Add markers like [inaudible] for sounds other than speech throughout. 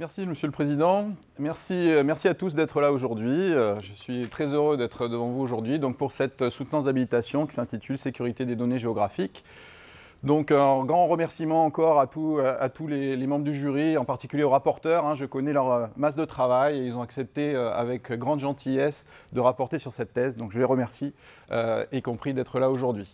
Merci Monsieur le Président, euh, merci, à tous d'être là aujourd'hui. Euh, je suis très heureux d'être devant vous aujourd'hui pour cette euh, soutenance d'habilitation qui s'intitule Sécurité des données géographiques. Donc un grand remerciement encore à, tous les, membres du jury, en particulier aux rapporteurs. Hein. je connais leur masse de travail et ils ont accepté avec grande gentillesse de rapporter sur cette thèse. Donc je les remercie, y compris d'être là aujourd'hui.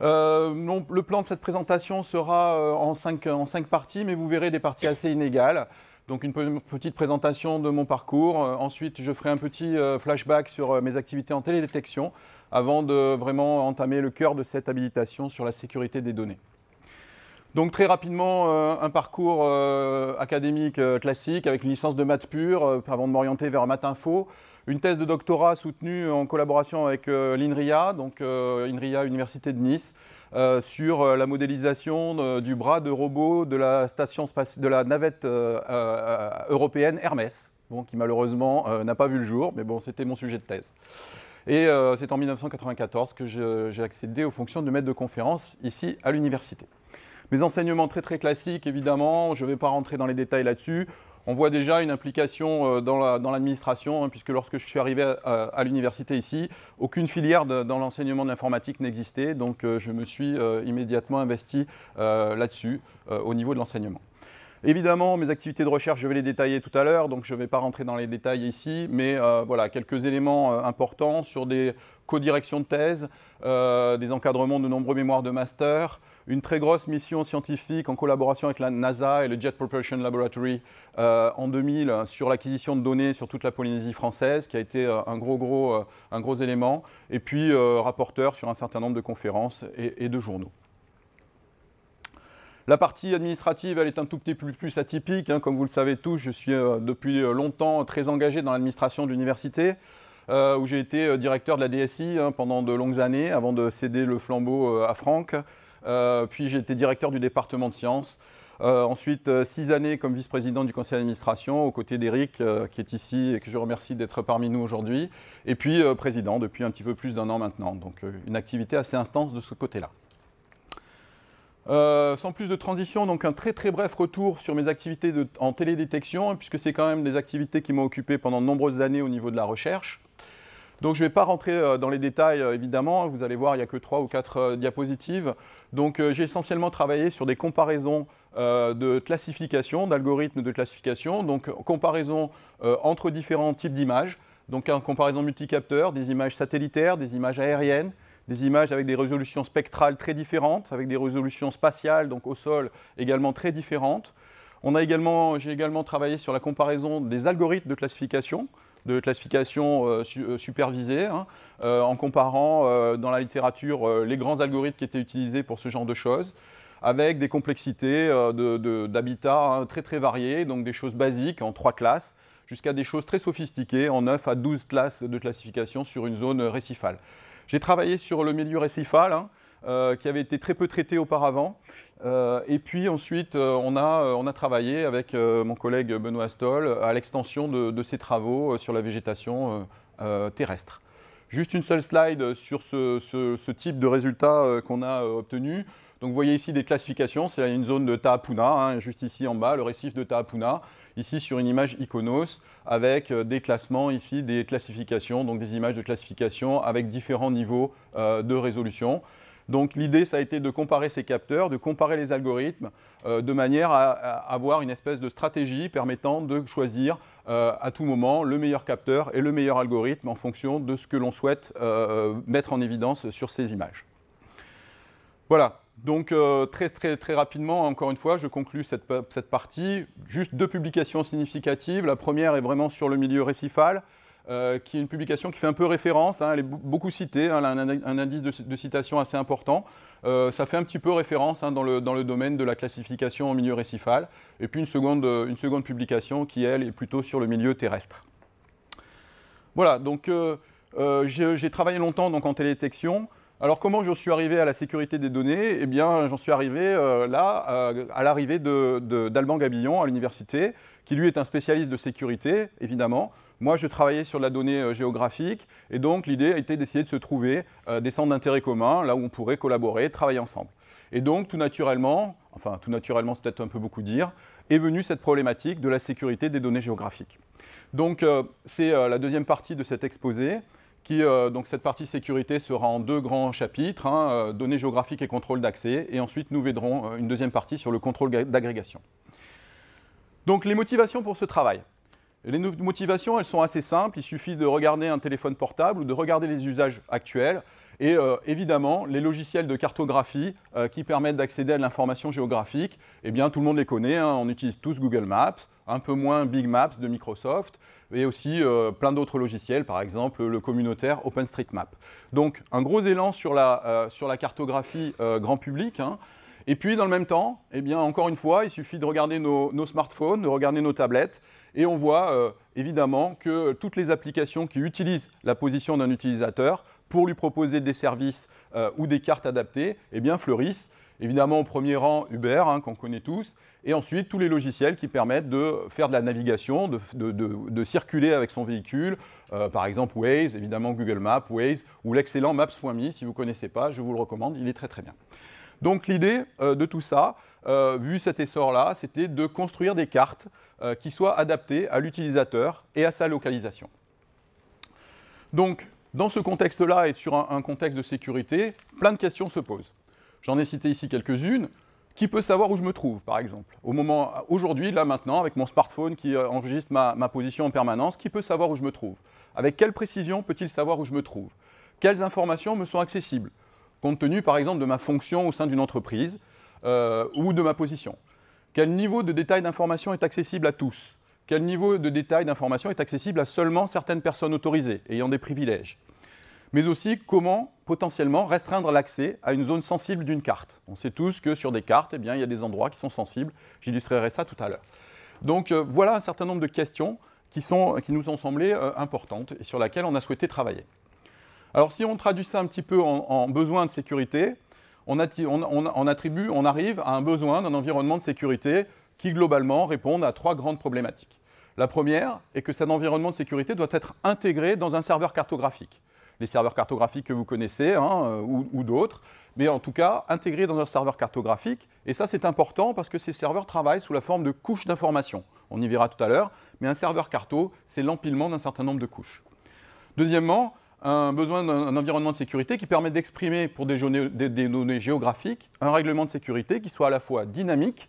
le plan de cette présentation sera en cinq parties, mais vous verrez des parties assez inégales. Donc une petite présentation de mon parcours. Euh, ensuite, je ferai un petit euh, flashback sur euh, mes activités en télédétection avant de vraiment entamer le cœur de cette habilitation sur la sécurité des données. Donc très rapidement, un parcours académique classique avec une licence de maths pure avant de m'orienter vers maths info. Une thèse de doctorat soutenue en collaboration avec l'INRIA, donc INRIA Université de Nice, euh, sur euh, la modélisation euh, du bras de robot de la, station de la navette européenne Hermès, bon, qui malheureusement n'a pas vu le jour, mais bon, c'était mon sujet de thèse. Et c'est en 1994 que j'ai accédé aux fonctions de maître de conférence ici à l'université. Mes enseignements très très classiques, évidemment, je ne vais pas rentrer dans les détails là-dessus. On voit déjà une implication euh, dans l'administration, hein, puisque lorsque je suis arrivé euh, à, l'université ici, aucune filière dans l'enseignement de l'informatique n'existait, donc euh, je me suis immédiatement investi là-dessus au niveau de l'enseignement. Évidemment, mes activités de recherche, je vais les détailler tout à l'heure, donc je ne vais pas rentrer dans les détails ici, mais voilà, quelques éléments importants sur des co-directions de thèse, des encadrements de nombreux mémoires de master, une très grosse mission scientifique en collaboration avec la NASA et le Jet Propulsion Laboratory euh, en 2000 sur l'acquisition de données sur toute la Polynésie française, qui a été euh, un gros, euh, un gros élément, et puis rapporteur sur un certain nombre de conférences et, de journaux. La partie administrative, elle est un tout petit peu plus atypique. Hein. comme vous le savez tous, je suis depuis longtemps très engagé dans l'administration de l'université, où j'ai été directeur de la DSI hein, pendant de longues années, avant de céder le flambeau à Franck. Euh, puis j'ai été directeur du département de sciences. Euh, ensuite, euh, six années comme vice-président du conseil d'administration aux côtés d'Eric qui est ici et que je remercie d'être parmi nous aujourd'hui. Et puis, président depuis un petit peu plus d'un an maintenant. Donc, une activité assez intense de ce côté-là. sans plus de transition, donc un très très bref retour sur mes activités en télédétection, puisque c'est quand même des activités qui m'ont occupé pendant de nombreuses années au niveau de la recherche. Donc je ne vais pas rentrer euh, dans les détails euh, évidemment, vous allez voir il n'y a que trois ou quatre euh, diapositives. Donc j'ai essentiellement travaillé sur des comparaisons de classification, d'algorithmes de classification, donc comparaison entre différents types d'images, donc en comparaison multicapteur, des images satellitaires, des images aériennes, des images avec des résolutions spectrales très différentes, avec des résolutions spatiales, donc au sol, également très différentes. a j'ai également travaillé sur la comparaison des algorithmes de classification, de classification euh, euh, supervisée, hein, euh, en comparant dans la littérature les grands algorithmes qui étaient utilisés pour ce genre de choses avec des complexités d'habitats hein, très très variées, donc des choses basiques en trois classes, jusqu'à des choses très sophistiquées en 9 à 12 classes de classification sur une zone récifale. J'ai travaillé sur le milieu récifal, hein, qui avait été très peu traité auparavant, euh, et puis ensuite, euh, on a, euh, on a travaillé avec mon collègue Benoît Astol à l'extension de, de, ces travaux sur la végétation terrestre. Juste une seule slide sur ce, type de résultat qu'on a obtenu. Donc vous voyez ici des classifications, c'est une zone de Taapuna, hein, juste ici en bas, le récif de Taapuna, ici sur une image Iconos, avec des classements ici, des classifications, donc des images de classification avec différents niveaux de résolution. Donc l'idée, ça a été de comparer ces capteurs, de comparer les algorithmes, euh, de manière à, avoir une espèce de stratégie permettant de choisir euh, à tout moment le meilleur capteur et le meilleur algorithme en fonction de ce que l'on souhaite euh, mettre en évidence sur ces images. Voilà, donc très, très, très rapidement, encore une fois, je conclue cette, cette, partie. Juste deux publications significatives. La première est vraiment sur le milieu récifal. Euh, qui est une publication qui fait un peu référence, hein, elle est beaucoup citée, hein, elle a un, indice de, citation assez important. Euh, ça fait un petit peu référence hein, dans, le, domaine de la classification en milieu récifal. Et puis une seconde, euh, publication qui, elle, est plutôt sur le milieu terrestre. Voilà, donc j'ai travaillé longtemps donc, en télédétection. Alors comment je suis arrivé à la sécurité des données Eh bien, j'en suis arrivé là, à l'arrivée d'Alban Gabillon à l'université, qui lui est un spécialiste de sécurité, évidemment, moi, je travaillais sur la donnée euh, géographique et donc l'idée a été d'essayer de se trouver euh, des centres d'intérêt communs, là où on pourrait collaborer, travailler ensemble. Et donc, tout naturellement, enfin tout naturellement, c'est peut-être un peu beaucoup dire, est venue cette problématique de la sécurité des données géographiques. Donc, euh, c'est la deuxième partie de cet exposé. Qui, donc cette partie sécurité sera en deux grands chapitres, hein, données géographiques et contrôle d'accès, et ensuite nous verrons une deuxième partie sur le contrôle d'agrégation. Donc les motivations pour ce travail. Les motivations, elles sont assez simples. Il suffit de regarder un téléphone portable ou de regarder les usages actuels. Et euh, évidemment, les logiciels de cartographie euh, qui permettent d'accéder à l'information géographique, eh bien, tout le monde les connaît. Hein. On utilise tous Google Maps, un peu moins Big Maps de Microsoft, et aussi euh, plein d'autres logiciels, par exemple le communautaire OpenStreetMap. Donc, un gros élan sur la, cartographie grand public. Hein. Et puis, dans le même temps, eh bien, encore une fois, il suffit de regarder nos, nos smartphones, de regarder nos tablettes, et on voit euh, évidemment que toutes les applications qui utilisent la position d'un utilisateur pour lui proposer des services euh, ou des cartes adaptées, eh bien fleurissent. Évidemment, au premier rang, Uber, hein, qu'on connaît tous, et ensuite tous les logiciels qui permettent de faire de la navigation, de, circuler avec son véhicule, euh, par exemple Waze, évidemment Google Maps, Waze, ou l'excellent Maps.me, si vous ne connaissez pas, je vous le recommande, il est très très bien. Donc l'idée de tout ça, vu cet essor-là, c'était de construire des cartes euh, qui soit adapté à l'utilisateur et à sa localisation. Donc, dans ce contexte-là et sur un, contexte de sécurité, plein de questions se posent. J'en ai cité ici quelques-unes. Qui peut savoir où je me trouve, par exemple Au moment, aujourd'hui, là maintenant, avec mon smartphone qui euh, enregistre ma, position en permanence, qui peut savoir où je me trouve Avec quelle précision peut-il savoir où je me trouve Quelles informations me sont accessibles Compte tenu, par exemple, de ma fonction au sein d'une entreprise, euh, ou de ma position. Quel niveau de détail d'information est accessible à tous Quel niveau de détail d'information est accessible à seulement certaines personnes autorisées, ayant des privilèges mais aussi comment potentiellement restreindre l'accès à une zone sensible d'une carte. On sait tous que sur des cartes, eh bien, il y a des endroits qui sont sensibles. J'illustrerai ça tout à l'heure. Donc euh, voilà un certain nombre de questions qui, nous ont semblé euh, importantes et sur lesquelles on a souhaité travailler. Alors si on traduit ça un petit peu en besoin de sécurité, on, arrive à un besoin d'un environnement de sécurité qui globalement répond à trois grandes problématiques. La première est que cet environnement de sécurité doit être intégré dans un serveur cartographique. Les serveurs cartographiques que vous connaissez hein, euh, ou, ou d'autres, mais en tout cas intégré dans un serveur cartographique. Et ça, c'est important parce que ces serveurs travaillent sous la forme de couches d'informations. On y verra tout à l'heure, mais un serveur carto, c'est l'empilement d'un certain nombre de couches. Deuxièmement, un besoin d'un environnement de sécurité qui permet d'exprimer pour des, données géographiques un règlement de sécurité qui soit à la fois dynamique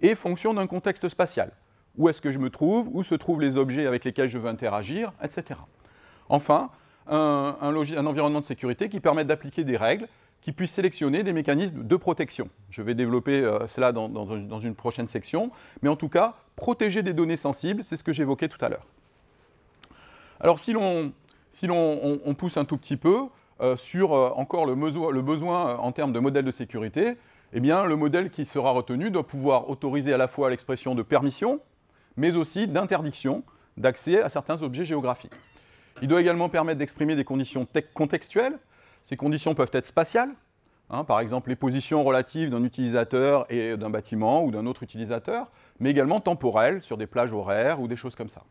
et fonction d'un contexte spatial. Où est-ce que je me trouve, où se trouvent les objets avec lesquels je veux interagir, etc. Enfin, un, environnement de sécurité qui permet d'appliquer des règles qui puissent sélectionner des mécanismes de protection. Je vais développer euh, cela dans, dans une prochaine section, mais en tout cas, protéger des données sensibles, c'est ce que j'évoquais tout à l'heure. Alors si l'on si l'on pousse un tout petit peu euh, sur euh, encore le, besoin, euh, en termes de modèle de sécurité, eh bien, le modèle qui sera retenu doit pouvoir autoriser à la fois l'expression de permission, mais aussi d'interdiction d'accès à certains objets géographiques. Il doit également permettre d'exprimer des conditions contextuelles. Ces conditions peuvent être spatiales, hein, par exemple les positions relatives d'un utilisateur et d'un bâtiment ou d'un autre utilisateur, mais également temporelles, sur des plages horaires ou des choses comme ça.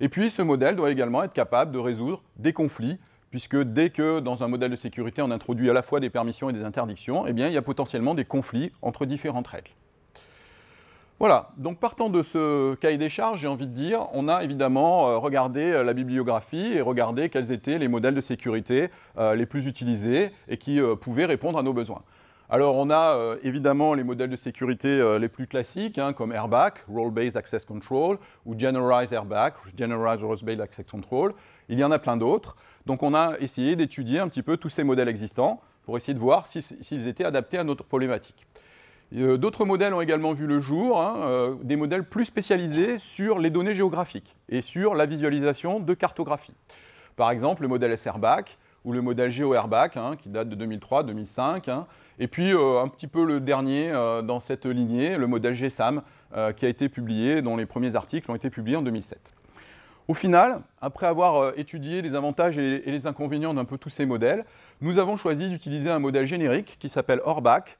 Et puis ce modèle doit également être capable de résoudre des conflits, puisque dès que dans un modèle de sécurité on introduit à la fois des permissions et des interdictions, eh bien, il y a potentiellement des conflits entre différentes règles. Voilà, donc partant de ce cahier des charges, j'ai envie de dire, on a évidemment euh, regardé euh, la bibliographie et regardé quels étaient les modèles de sécurité euh, les plus utilisés et qui pouvaient répondre à nos besoins. Alors on a euh, évidemment les modèles de sécurité euh, les plus classiques, hein, comme Airbag, Role-Based Access Control, ou Generalized Airbag, Generalized Role-Based Access Control. Il y en a plein d'autres. Donc on a essayé d'étudier un petit peu tous ces modèles existants pour essayer de voir s'ils étaient adaptés à notre problématique. Euh, d'autres modèles ont également vu le jour, hein, des modèles plus spécialisés sur les données géographiques et sur la visualisation de cartographie. Par exemple, le modèle SRBAC ou le modèle geo hein, qui date de 2003-2005, et puis euh, un petit peu le dernier euh, dans cette lignée, le modèle GSAM, euh, qui a été publié, dont les premiers articles ont été publiés en 2007. Au final, après avoir étudié les avantages et les inconvénients d'un peu tous ces modèles, nous avons choisi d'utiliser un modèle générique qui s'appelle Orbach.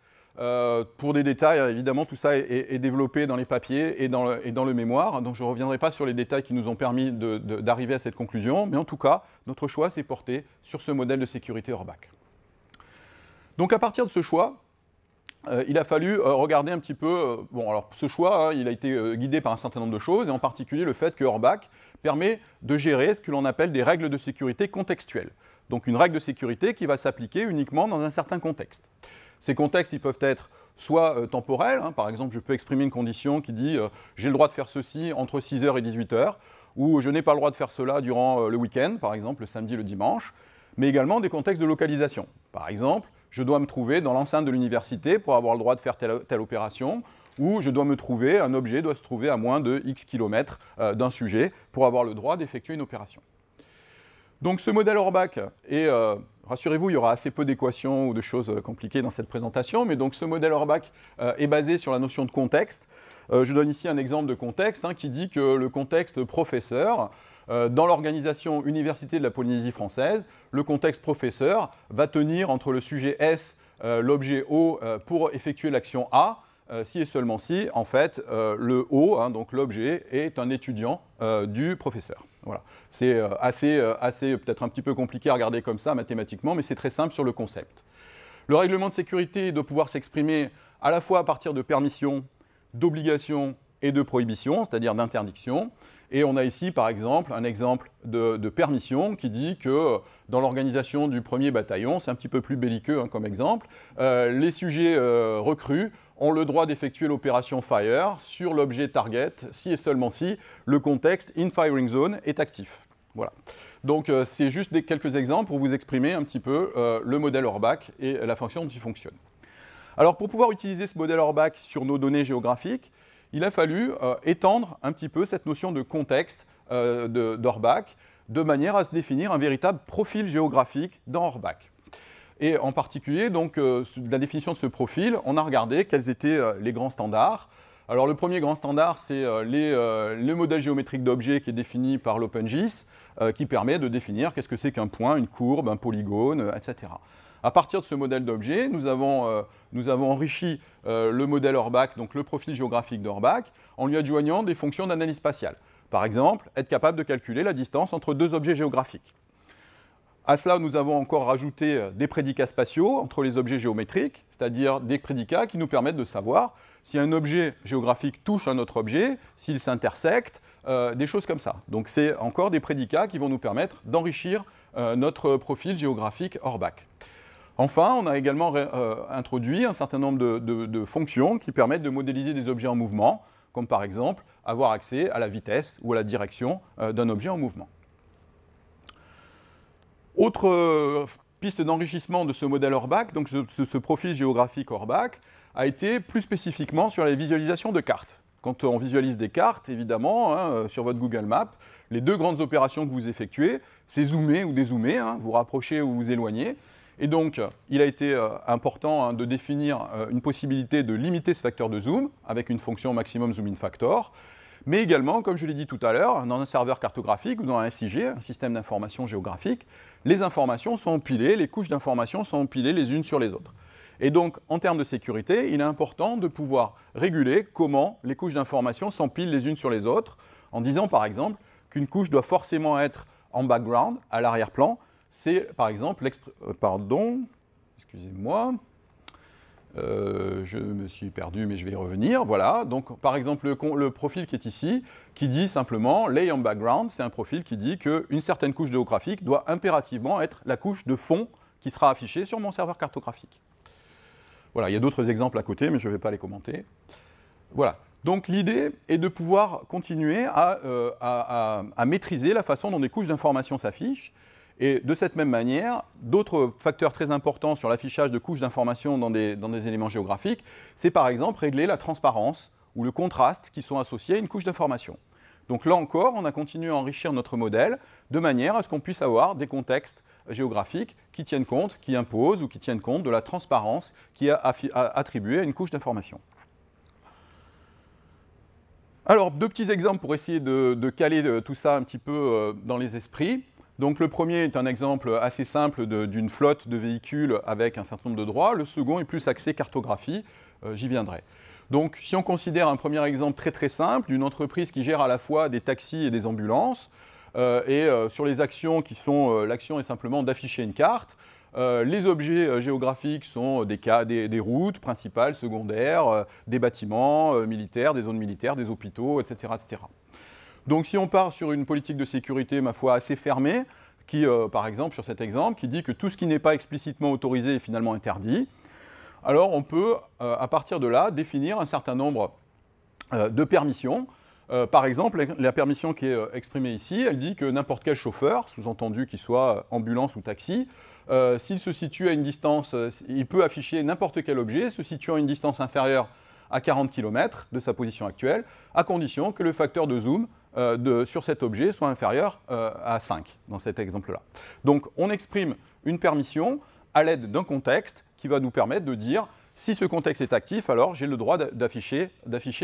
pour des détails, évidemment, tout ça est, développé dans les papiers et dans, le, et dans le mémoire, donc je ne reviendrai pas sur les détails qui nous ont permis d'arriver à cette conclusion, mais en tout cas, notre choix s'est porté sur ce modèle de sécurité Orbach. Donc à partir de ce choix, euh, il a fallu euh, regarder un petit peu. Euh, bon, alors ce choix, hein, il a été guidé par un certain nombre de choses, et en particulier le fait que Orbach permet de gérer ce que l'on appelle des règles de sécurité contextuelles. Donc une règle de sécurité qui va s'appliquer uniquement dans un certain contexte. Ces contextes, ils peuvent être soit temporels, hein, par exemple, je peux exprimer une condition qui dit j'ai le droit de faire ceci entre 6h et 18h, ou je n'ai pas le droit de faire cela durant le week-end, par exemple le samedi, le dimanche, mais également des contextes de localisation. Par exemple, je dois me trouver dans l'enceinte de l'université pour avoir le droit de faire telle, opération, ou je dois me trouver, un objet doit se trouver à moins de X kilomètres euh, d'un sujet pour avoir le droit d'effectuer une opération. Donc ce modèle Orbach et euh, rassurez-vous, il y aura assez peu d'équations ou de choses euh, compliquées dans cette présentation, mais donc ce modèle Orbach est basé sur la notion de contexte. je donne ici un exemple de contexte hein, qui dit que le contexte professeur, euh, dans l'organisation Université de la Polynésie française, le contexte professeur va tenir entre le sujet S, euh, l'objet O euh, pour effectuer l'action A, si et seulement si, en fait, le O, hein, donc l'objet, est un étudiant du professeur. Voilà. C'est assez, peut-être un petit peu compliqué à regarder comme ça mathématiquement, mais c'est très simple sur le concept. Le règlement de sécurité de pouvoir s'exprimer à la fois à partir de permissions, d'obligations et de prohibitions, c'est-à-dire d'interdictions. Et on a ici, par exemple, un exemple de, permission qui dit que dans l'organisation du premier bataillon, c'est un petit peu plus belliqueux hein, comme exemple, euh, les sujets euh, recrues ont le droit d'effectuer l'opération Fire sur l'objet target si et seulement si le contexte in firing zone est actif. Voilà. Donc euh, c'est juste quelques exemples pour vous exprimer un petit peu le modèle Orbach et la fonction dont il fonctionne. Alors pour pouvoir utiliser ce modèle Orbach sur nos données géographiques, il a fallu euh, étendre un petit peu cette notion de contexte euh, d'Orbach de, manière à se définir un véritable profil géographique dans Orbach. Et en particulier, donc, euh, la définition de ce profil, on a regardé quels étaient euh, les grands standards. Alors le premier grand standard, c'est le modèle géométrique d'objet qui est défini par l'OpenGIS, qui permet de définir qu'est-ce que c'est qu'un point, une courbe, un polygone, etc. À partir de ce modèle d'objet, nous, avons euh, enrichi euh, le modèle Orbach, donc le profil géographique d'Orbach, en lui adjoignant des fonctions d'analyse spatiale. Par exemple, être capable de calculer la distance entre deux objets géographiques. À cela, nous avons encore rajouté euh, des prédicats spatiaux entre les objets géométriques, c'est-à-dire des prédicats qui nous permettent de savoir si un objet géographique touche un autre objet, s'il s'intersecte, des choses comme ça. Donc c'est encore des prédicats qui vont nous permettre d'enrichir notre profil géographique Orbach. Enfin, on a également euh, introduit un certain nombre de, fonctions qui permettent de modéliser des objets en mouvement, comme par exemple avoir accès à la vitesse ou à la direction euh, d'un objet en mouvement. Autre euh, piste d'enrichissement de ce modèle Orbach, donc ce, ce, profil géographique Orbach, a été plus spécifiquement sur les visualisations de cartes. Quand on visualise des cartes, évidemment, hein, sur votre Google Maps, les deux grandes opérations que vous effectuez, c'est zoomer ou dézoomer, hein, vous rapprocher ou vous éloigner. Et donc, il a été euh, important hein, de définir euh, une possibilité de limiter ce facteur de zoom avec une fonction maximum zoom in factor, mais également, comme je l'ai dit tout à l'heure, dans un serveur cartographique ou dans un SIG, un système d'information géographique, les informations sont empilées, les couches d'informations sont empilées les unes sur les autres. Et donc, en termes de sécurité, il est important de pouvoir réguler comment les couches d'informations s'empilent les unes sur les autres, en disant par exemple qu'une couche doit forcément être en background, à l'arrière-plan, c'est par exemple, euh, pardon, excusez-moi, euh, je me suis perdu, mais je vais y revenir. Voilà, donc par exemple, le, profil qui est ici, qui dit simplement lay on background, c'est un profil qui dit qu'une certaine couche géographique doit impérativement être la couche de fond qui sera affichée sur mon serveur cartographique. Voilà, il y a d'autres exemples à côté, mais je ne vais pas les commenter. Voilà. Donc l'idée est de pouvoir continuer à, euh, à maîtriser la façon dont des couches d'informations s'affichent et de cette même manière, d'autres facteurs très importants sur l'affichage de couches d'informations dans des, éléments géographiques, c'est par exemple régler la transparence ou le contraste qui sont associés à une couche d'information. Donc là encore, on a continué à enrichir notre modèle de manière à ce qu'on puisse avoir des contextes géographiques qui tiennent compte, qui imposent ou qui tiennent compte de la transparence qui est attribuée à une couche d'information. Alors, deux petits exemples pour essayer de, caler euh, tout ça un petit peu euh, dans les esprits. Donc le premier est un exemple assez simple d'une flotte de véhicules avec un certain nombre de droits. Le second est plus axé cartographie. Euh, j'y viendrai. Donc si on considère un premier exemple très très simple d'une entreprise qui gère à la fois des taxis et des ambulances, euh, et euh, sur les actions qui sont, l'action est simplement d'afficher une carte, les objets géographiques sont des, cas, des, routes principales, secondaires, des bâtiments militaires, des zones militaires, des hôpitaux, etc. Donc si on part sur une politique de sécurité, ma foi, assez fermée, qui, euh, par exemple, sur cet exemple, qui dit que tout ce qui n'est pas explicitement autorisé est finalement interdit, alors on peut, euh, à partir de là, définir un certain nombre euh, de permissions. par exemple, la permission qui est exprimée ici, elle dit que n'importe quel chauffeur, sous-entendu qu'il soit ambulance ou taxi, s'il se situe à une distance, il peut afficher n'importe quel objet se situant à une distance inférieure à 40 km de sa position actuelle, à condition que le facteur de zoom euh, sur cet objet soit inférieur euh, à 5, dans cet exemple-là. Donc on exprime une permission à l'aide d'un contexte qui va nous permettre de dire si ce contexte est actif, alors j'ai le droit d'afficher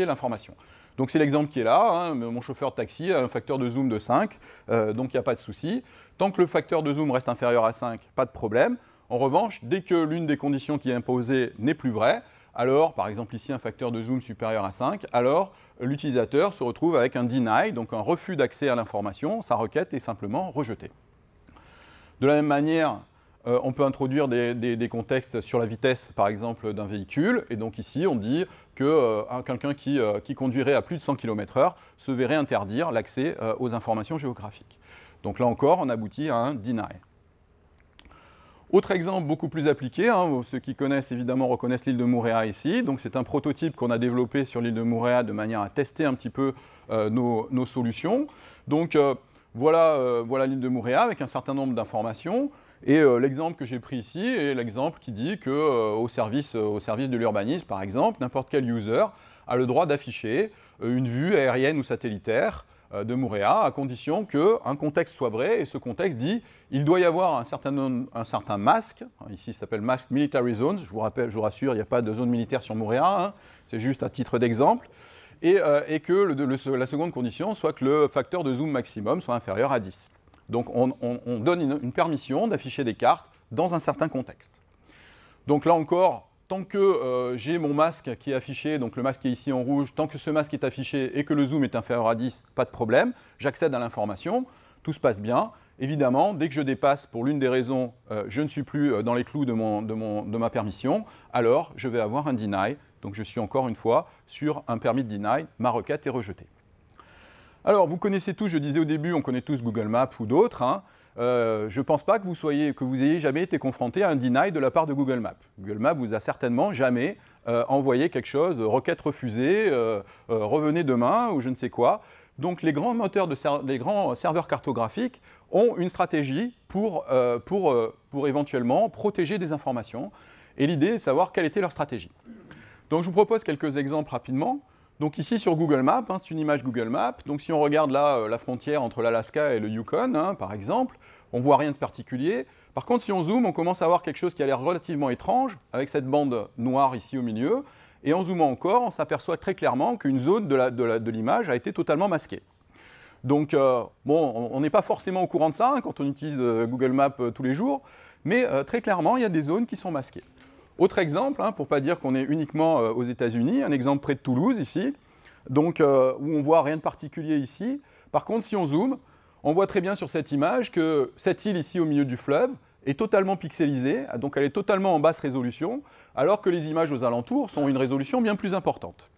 l'information. Donc c'est l'exemple qui est là, hein, mon chauffeur de taxi a un facteur de zoom de 5, euh, donc il n'y a pas de souci. Tant que le facteur de zoom reste inférieur à 5, pas de problème. En revanche, dès que l'une des conditions qui est imposée n'est plus vraie, alors par exemple ici un facteur de zoom supérieur à 5, alors l'utilisateur se retrouve avec un deny, donc un refus d'accès à l'information, sa requête est simplement rejetée. De la même manière, euh, on peut introduire des, contextes sur la vitesse, par exemple, d'un véhicule. Et donc ici, on dit que euh, quelqu'un qui, euh, qui, conduirait à plus de 100 km/h se verrait interdire l'accès aux informations géographiques. Donc là encore, on aboutit à un deny. Autre exemple beaucoup plus appliqué, hein, ceux qui connaissent évidemment reconnaissent l'île de Mouréa ici. Donc c'est un prototype qu'on a développé sur l'île de Mouréa de manière à tester un petit peu euh, nos, solutions. Donc euh, euh, voilà l'île de Mouréa avec un certain nombre d'informations. Et l'exemple que j'ai pris ici est l'exemple qui dit que au, service, au service de l'urbanisme, par exemple, n'importe quel user a le droit d'afficher une vue aérienne ou satellitaire euh, de Mouréa, à condition qu'un contexte soit vrai, et ce contexte dit il doit y avoir un certain, un certain masque, ici ça s'appelle masque military zone, je vous, rappelle, je vous rassure, il n'y a pas de zone militaire sur Mouréa, hein. c'est juste à titre d'exemple, et, euh, que la seconde condition soit que le facteur de zoom maximum soit inférieur à 10. Donc on, donne une permission d'afficher des cartes dans un certain contexte. Donc là encore, tant que euh, j'ai mon masque qui est affiché, donc le masque est ici en rouge, tant que ce masque est affiché et que le zoom est inférieur à 10, pas de problème, j'accède à l'information, tout se passe bien. Évidemment, dès que je dépasse, pour l'une des raisons, euh, je ne suis plus euh, dans les clous de, ma permission, alors je vais avoir un deny. Donc je suis encore une fois sur un permis de deny, ma requête est rejetée. Alors, vous connaissez tous, je disais au début, on connaît tous Google Maps ou d'autres. Hein. Euh, je ne pense pas que vous, que vous ayez jamais été confronté à un deny de la part de Google Maps. Google Maps vous a certainement jamais euh, envoyé quelque chose, euh, requête refusée, revenez demain ou je ne sais quoi. Donc les grands moteurs, de les grands serveurs cartographiques ont une stratégie pour, pour, pour éventuellement protéger des informations. Et l'idée est de savoir quelle était leur stratégie. Donc je vous propose quelques exemples rapidement. Donc ici sur Google Maps, hein, c'est une image Google Maps. Donc si on regarde là euh, la frontière entre l'Alaska et le Yukon, hein, par exemple, on ne voit rien de particulier. Par contre, si on zoome, on commence à voir quelque chose qui a l'air relativement étrange, avec cette bande noire ici au milieu. Et en zoomant encore, on s'aperçoit très clairement qu'une zone de l'image a été totalement masquée. Donc, euh, bon, on n'est pas forcément au courant de ça hein, quand on utilise euh, Google Maps tous les jours, mais très clairement, il y a des zones qui sont masquées. Autre exemple, hein, pour ne pas dire qu'on est uniquement euh, aux États-Unis, un exemple près de Toulouse ici, euh, où on voit rien de particulier ici. Par contre, si on zoome, on voit très bien sur cette image que cette île ici au milieu du fleuve est totalement pixelisée, donc elle est totalement en basse résolution, alors que les images aux alentours sont une résolution bien plus importante.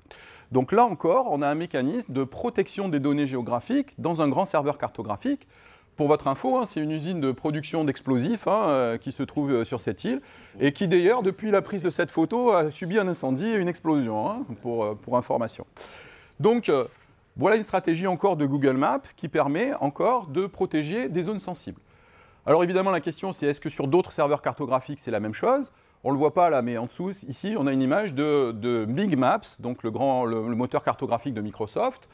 Donc là encore, on a un mécanisme de protection des données géographiques dans un grand serveur cartographique pour votre info, hein, c'est une usine de production d'explosifs hein, euh, qui se trouve euh, sur cette île et qui d'ailleurs, depuis la prise de cette photo, a subi un incendie et une explosion, hein, euh, pour, information. Donc, voilà une stratégie encore de Google Maps qui permet encore de protéger des zones sensibles. Alors évidemment, la question c'est est-ce que sur d'autres serveurs cartographiques, c'est la même chose on ne le voit pas là, mais en dessous, ici, on a une image de, Big Maps, donc le, grand, le moteur cartographique de Microsoft,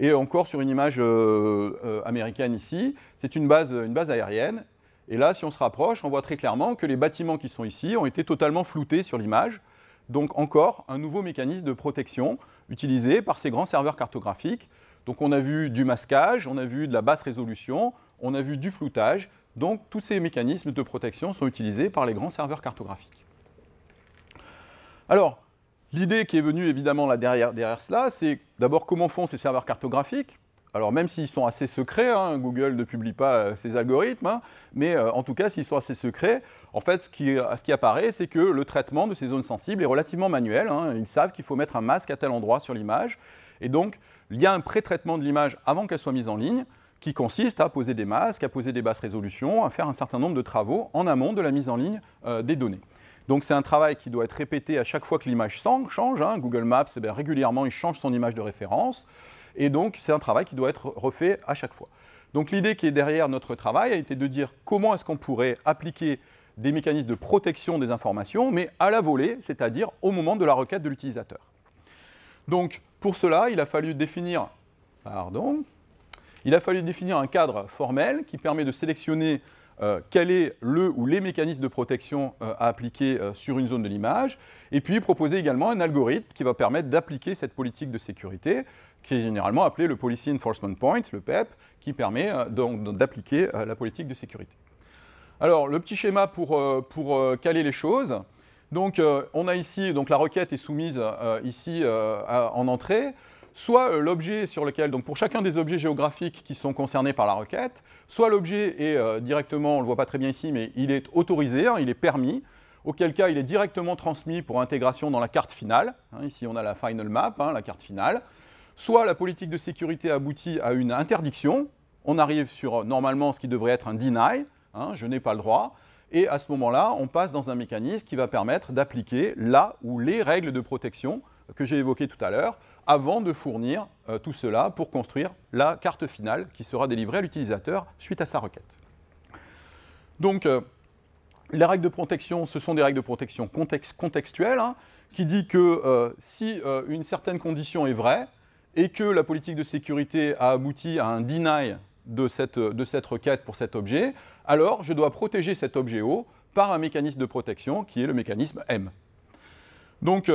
et encore sur une image euh, euh, américaine ici, c'est une base, une base aérienne. Et là, si on se rapproche, on voit très clairement que les bâtiments qui sont ici ont été totalement floutés sur l'image. Donc encore un nouveau mécanisme de protection utilisé par ces grands serveurs cartographiques. Donc on a vu du masquage, on a vu de la basse résolution, on a vu du floutage. Donc tous ces mécanismes de protection sont utilisés par les grands serveurs cartographiques. Alors, L'idée qui est venue évidemment derrière, cela, c'est d'abord comment font ces serveurs cartographiques. Alors même s'ils sont assez secrets, hein, Google ne publie pas euh, ses algorithmes, hein, mais euh, en tout cas s'ils sont assez secrets, en fait ce qui, apparaît c'est que le traitement de ces zones sensibles est relativement manuel. Hein. ils savent qu'il faut mettre un masque à tel endroit sur l'image. Et donc il y a un pré-traitement de l'image avant qu'elle soit mise en ligne qui consiste à poser des masques, à poser des basses résolutions, à faire un certain nombre de travaux en amont de la mise en ligne euh, des données. Donc c'est un travail qui doit être répété à chaque fois que l'image change. Hein. Google Maps, eh régulièrement, il change son image de référence. Et donc c'est un travail qui doit être refait à chaque fois. Donc l'idée qui est derrière notre travail a été de dire comment est-ce qu'on pourrait appliquer des mécanismes de protection des informations, mais à la volée, c'est-à-dire au moment de la requête de l'utilisateur. Donc pour cela, il a fallu définir, il a fallu définir un cadre formel qui permet de sélectionner euh, quel est le ou les mécanismes de protection euh, à appliquer euh, sur une zone de l'image, et puis proposer également un algorithme qui va permettre d'appliquer cette politique de sécurité, qui est généralement appelée le Policy Enforcement Point, le PEP, e qui permet d'appliquer la politique de sécurité. Alors, le petit schéma pour, caler les choses. Donc, on a ici, donc la requête est soumise ici en entrée soit euh, l'objet sur lequel, donc pour chacun des objets géographiques qui sont concernés par la requête, soit l'objet est euh, directement, on ne le voit pas très bien ici, mais il est autorisé, hein, il est permis, auquel cas il est directement transmis pour intégration dans la carte finale. Hein, ici on a la final map, hein, la carte finale. Soit la politique de sécurité aboutit à une interdiction, on arrive sur euh, normalement ce qui devrait être un deny, je n'ai pas le droit, et à ce moment-là, on passe dans un mécanisme qui va permettre d'appliquer la ou les règles de protection que j'ai évoquées tout à l'heure, avant de fournir euh, tout cela pour construire la carte finale qui sera délivrée à l'utilisateur suite à sa requête. Donc, euh, les règles de protection, ce sont des règles de protection contextuelles, hein, qui dit que euh, si une certaine condition est vraie et que la politique de sécurité a abouti à un deny de cette, de cette requête pour cet objet, alors je dois protéger cet objet O par un mécanisme de protection qui est le mécanisme M. Donc,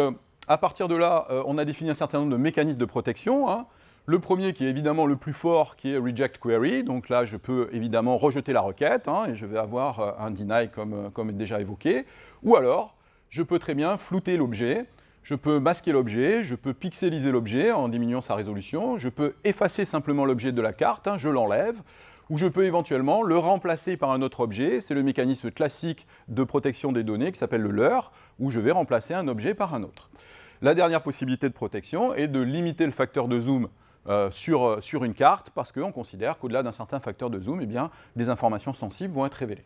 à partir de là, euh, on a défini un certain nombre de mécanismes de protection. Hein. Le premier qui est évidemment le plus fort, qui est reject query. Donc là, je peux évidemment rejeter la requête hein, et je vais avoir euh, un deny comme, euh, comme déjà évoqué. Ou alors, je peux très bien flouter l'objet. Je peux masquer l'objet, je peux pixeliser l'objet en diminuant sa résolution, je peux effacer simplement l'objet de la carte, hein, je l'enlève, ou je peux éventuellement le remplacer par un autre objet. C'est le mécanisme classique de protection des données qui s'appelle le LEUR, où je vais remplacer un objet par un autre. La dernière possibilité de protection est de limiter le facteur de zoom euh, euh, sur, une carte parce qu'on considère qu'au-delà d'un certain facteur de zoom, eh bien, des informations sensibles vont être révélées.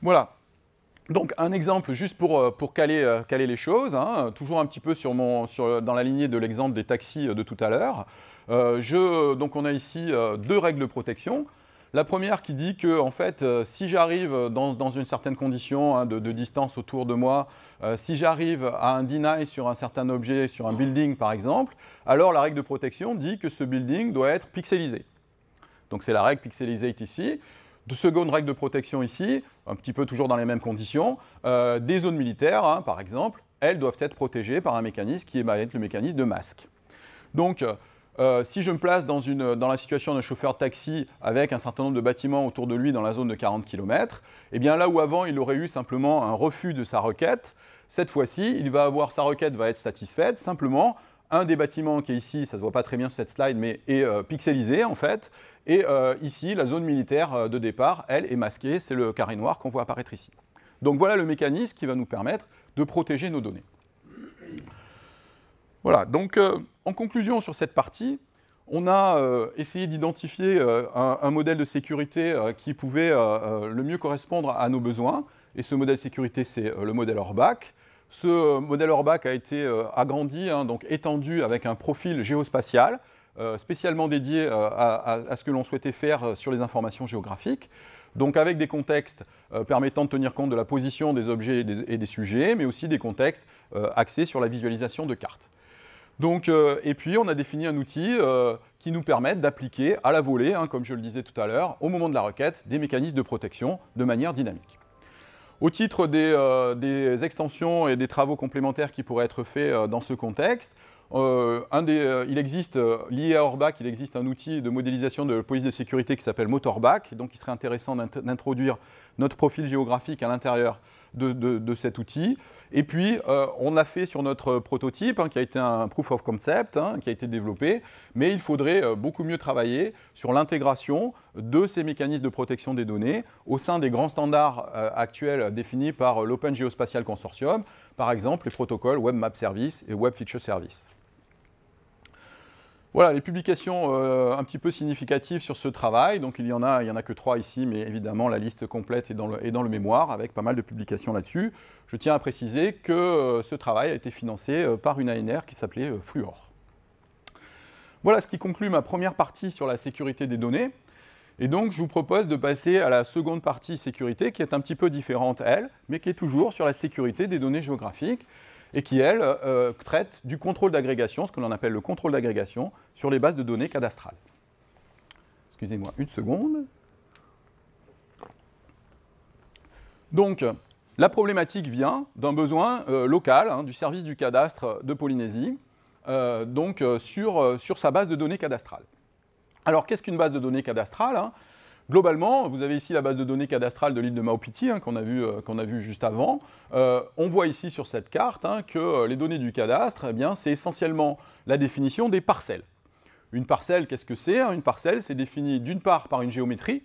Voilà. Donc un exemple juste pour, euh, caler, les choses, hein. toujours un petit peu sur, dans la lignée de l'exemple des taxis de tout à l'heure. donc on a ici deux règles de protection. La première qui dit que, en fait, euh, si j'arrive dans, une certaine condition hein, de, distance autour de moi, euh, si j'arrive à un deny sur un certain objet, sur un building par exemple, alors la règle de protection dit que ce building doit être pixelisé. Donc c'est la règle pixelisate ici. De seconde règle de protection ici, un petit peu toujours dans les mêmes conditions, euh, des zones militaires, hein, par exemple, elles doivent être protégées par un mécanisme qui est être le mécanisme de masque. Donc, euh, si je me place dans, la situation d'un chauffeur de taxi avec un certain nombre de bâtiments autour de lui dans la zone de 40 km, eh bien là où avant il aurait eu simplement un refus de sa requête, cette fois-ci, il va avoir sa requête va être satisfaite, simplement un des bâtiments qui est ici, ça ne se voit pas très bien sur cette slide, mais est euh, pixelisé en fait, et euh, ici, la zone militaire de départ, elle, est masquée, c'est le carré noir qu'on voit apparaître ici. Donc voilà le mécanisme qui va nous permettre de protéger nos données. Voilà, donc euh, en conclusion sur cette partie, on a euh, essayé d'identifier euh, un, modèle de sécurité qui pouvait le mieux correspondre à nos besoins. Et ce modèle de sécurité, c'est le modèle Orbac. Ce modèle Orbac a été agrandi, hein, donc étendu avec un profil géospatial, spécialement dédié à, ce que l'on souhaitait faire sur les informations géographiques. Donc avec des contextes permettant de tenir compte de la position des objets et des, sujets, mais aussi des contextes axés sur la visualisation de cartes. Donc, euh, et puis, on a défini un outil euh, qui nous permet d'appliquer à la volée, hein, comme je le disais tout à l'heure, au moment de la requête, des mécanismes de protection de manière dynamique. Au titre des, euh, extensions et des travaux complémentaires qui pourraient être faits dans ce contexte, il existe, lié à Orbac, il existe un outil de modélisation de police de sécurité qui s'appelle Motorback, donc il serait intéressant d'introduire notre profil géographique à l'intérieur de, cet outil. Et puis, euh, on l'a fait sur notre prototype, hein, qui a été un proof of concept, hein, qui a été développé, mais il faudrait euh, beaucoup mieux travailler sur l'intégration de ces mécanismes de protection des données au sein des grands standards euh, actuels définis par l'Open Geospatial Consortium, par exemple les protocoles Web Map Service et Web Feature Service. Voilà, les publications euh, un petit peu significatives sur ce travail. Donc il y en a, il y en a que trois ici, mais évidemment la liste complète est dans le, mémoire avec pas mal de publications là-dessus. Je tiens à préciser que euh, ce travail a été financé euh, par une ANR qui s'appelait Fluor. Voilà ce qui conclut ma première partie sur la sécurité des données. Et donc je vous propose de passer à la seconde partie sécurité qui est un petit peu différente elle, mais qui est toujours sur la sécurité des données géographiques et qui, elle, euh, traite du contrôle d'agrégation, ce que l'on appelle le contrôle d'agrégation, sur les bases de données cadastrales. Excusez-moi une seconde. Donc, la problématique vient d'un besoin euh, local hein, du service du cadastre de Polynésie, euh, donc sur, sa base de données cadastrales. Alors, qu'est-ce qu'une base de données cadastrale hein globalement, vous avez ici la base de données cadastrale de l'île de Maupiti, hein, qu'on a, vu, euh, juste avant. Euh, on voit ici sur cette carte hein, que euh, les données du cadastre, eh c'est essentiellement la définition des parcelles. Une parcelle, qu'est-ce que c'est hein Une parcelle, c'est défini d'une part par une géométrie,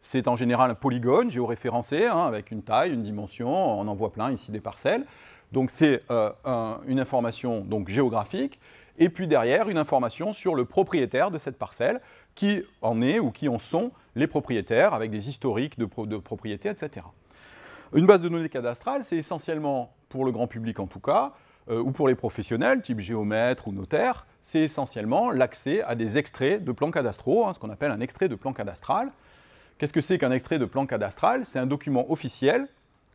c'est en général un polygone géoréférencé, avec une taille, une dimension, on en voit plein ici des parcelles. Donc c'est une information donc, géographique, et puis derrière une information sur le propriétaire de cette parcelle, qui en est ou qui en sont les propriétaires avec des historiques de, de propriété, etc. Une base de données cadastrale, c'est essentiellement, pour le grand public en tout cas, euh, ou pour les professionnels, type géomètre ou notaire, c'est essentiellement l'accès à des extraits de plans cadastraux, hein, ce qu'on appelle un extrait de plan cadastral. Qu'est-ce que c'est qu'un extrait de plan cadastral C'est un document officiel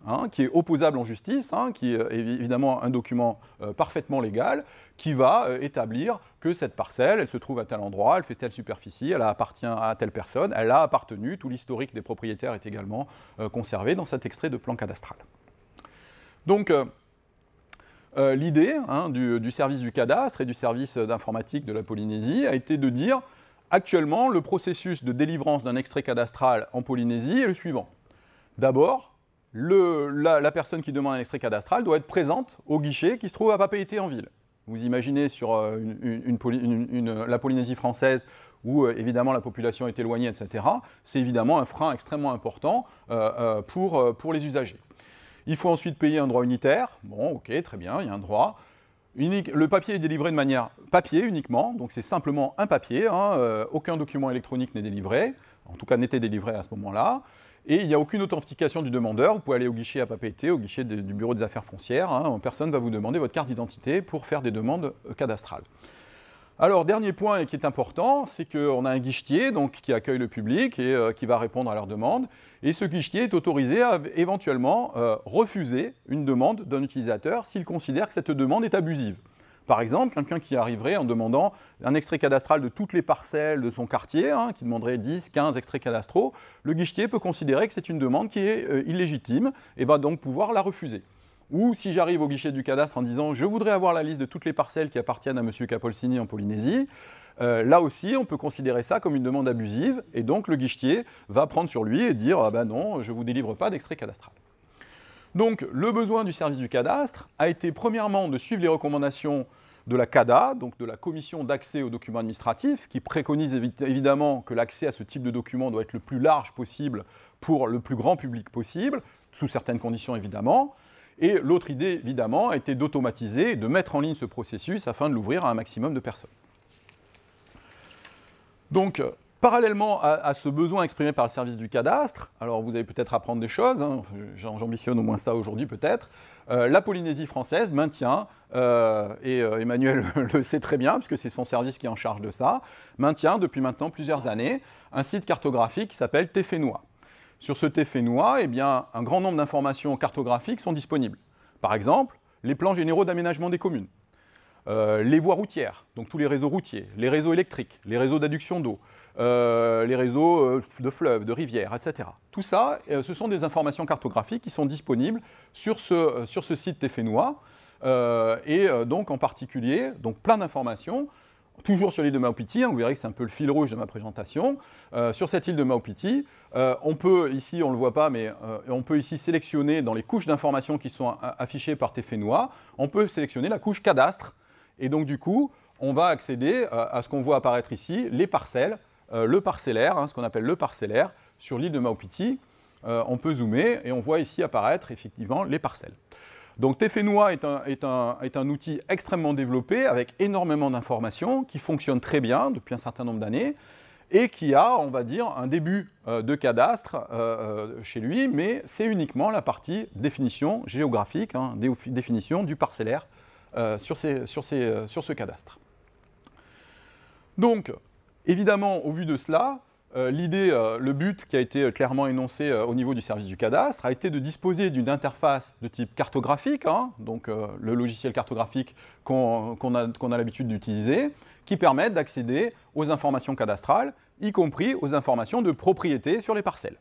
Hein, qui est opposable en justice, hein, qui est euh, évidemment un document euh, parfaitement légal, qui va euh, établir que cette parcelle, elle se trouve à tel endroit, elle fait telle superficie, elle appartient à telle personne, elle a appartenu, tout l'historique des propriétaires est également conservé dans cet extrait de plan cadastral. Donc, l'idée hein, du service du cadastre et du service d'informatique de la Polynésie a été de dire, actuellement, le processus de délivrance d'un extrait cadastral en Polynésie est le suivant. D'abord, la, personne qui demande un extrait cadastral doit être présente au guichet qui se trouve à Papeete en ville. Vous imaginez sur euh, la Polynésie française où euh, évidemment la population est éloignée, etc., c'est évidemment un frein extrêmement important euh, pour, les usagers. Il faut ensuite payer un droit unitaire. Bon, ok, très bien, il y a un droit. le papier est délivré de manière papier uniquement, donc c'est simplement un papier. Hein, aucun document électronique n'est délivré, en tout cas n'était délivré à ce moment-là. Et il n'y a aucune authentification du demandeur. Vous pouvez aller au guichet à APPT, au guichet du bureau des affaires foncières. Hein. Personne ne va vous demander votre carte d'identité pour faire des demandes euh, cadastrales. Alors, dernier point qui est important, c'est qu'on a un guichetier donc, qui accueille le public et euh, qui va répondre à leurs demandes. Et ce guichetier est autorisé à éventuellement euh, refuser une demande d'un utilisateur s'il considère que cette demande est abusive. Par exemple, quelqu'un qui arriverait en demandant un extrait cadastral de toutes les parcelles de son quartier, hein, qui demanderait 10, 15 extraits cadastraux, le guichetier peut considérer que c'est une demande qui est euh, illégitime et va donc pouvoir la refuser. Ou si j'arrive au guichet du cadastre en disant je voudrais avoir la liste de toutes les parcelles qui appartiennent à M. Capolsini en Polynésie, euh, là aussi, on peut considérer ça comme une demande abusive, et donc le guichetier va prendre sur lui et dire ah ben non, je ne vous délivre pas d'extrait cadastral. Donc le besoin du service du cadastre a été premièrement de suivre les recommandations de la CADA, donc de la Commission d'accès aux documents administratifs, qui préconise évidemment que l'accès à ce type de document doit être le plus large possible pour le plus grand public possible, sous certaines conditions évidemment. Et l'autre idée, évidemment, était d'automatiser de mettre en ligne ce processus afin de l'ouvrir à un maximum de personnes. Donc, euh, Parallèlement à, ce besoin exprimé par le service du cadastre, alors vous allez peut-être apprendre des choses, hein, j'ambitionne au moins ça aujourd'hui peut-être, euh, la Polynésie française maintient, euh, et euh, Emmanuel [laughs] le sait très bien, puisque c'est son service qui est en charge de ça, maintient depuis maintenant plusieurs années un site cartographique qui s'appelle Téfénois. Sur ce Téfénois, eh un grand nombre d'informations cartographiques sont disponibles. Par exemple, les plans généraux d'aménagement des communes, les voies routières, donc tous les réseaux routiers, les réseaux électriques, les réseaux d'adduction d'eau, euh, les réseaux euh, de fleuves, de rivières, etc. Tout ça, euh, ce sont des informations cartographiques qui sont disponibles sur ce, sur ce site Téfénois, et donc en particulier, donc plein d'informations, toujours sur l'île de Maupiti, hein, vous verrez que c'est un peu le fil rouge de ma présentation, sur cette île de Maupiti, on peut ici, on ne le voit pas, mais on peut ici sélectionner dans les couches d'informations qui sont affichées par Téfénois, on peut sélectionner la couche cadastre, et donc du coup, on va accéder à ce qu'on voit apparaître ici, les parcelles euh, le parcellaire, hein, ce qu'on appelle le parcellaire, sur l'île de Maupiti. Euh, on peut zoomer et on voit ici apparaître effectivement les parcelles. Donc Tefenua est un, outil extrêmement développé avec énormément d'informations qui fonctionne très bien depuis un certain nombre d'années et qui a, on va dire, un début euh, de cadastre chez lui, mais c'est uniquement la partie définition géographique, hein, définition du parcellaire sur, sur, sur, ce cadastre. Donc, Évidemment, au vu de cela, euh, l'idée, euh, le but qui a été euh, clairement énoncé au niveau du service du cadastre a été de disposer d'une interface de type cartographique, hein, donc le logiciel cartographique qu'on a, l'habitude d'utiliser, qui permet d'accéder aux informations cadastrales, y compris aux informations de propriété sur les parcelles.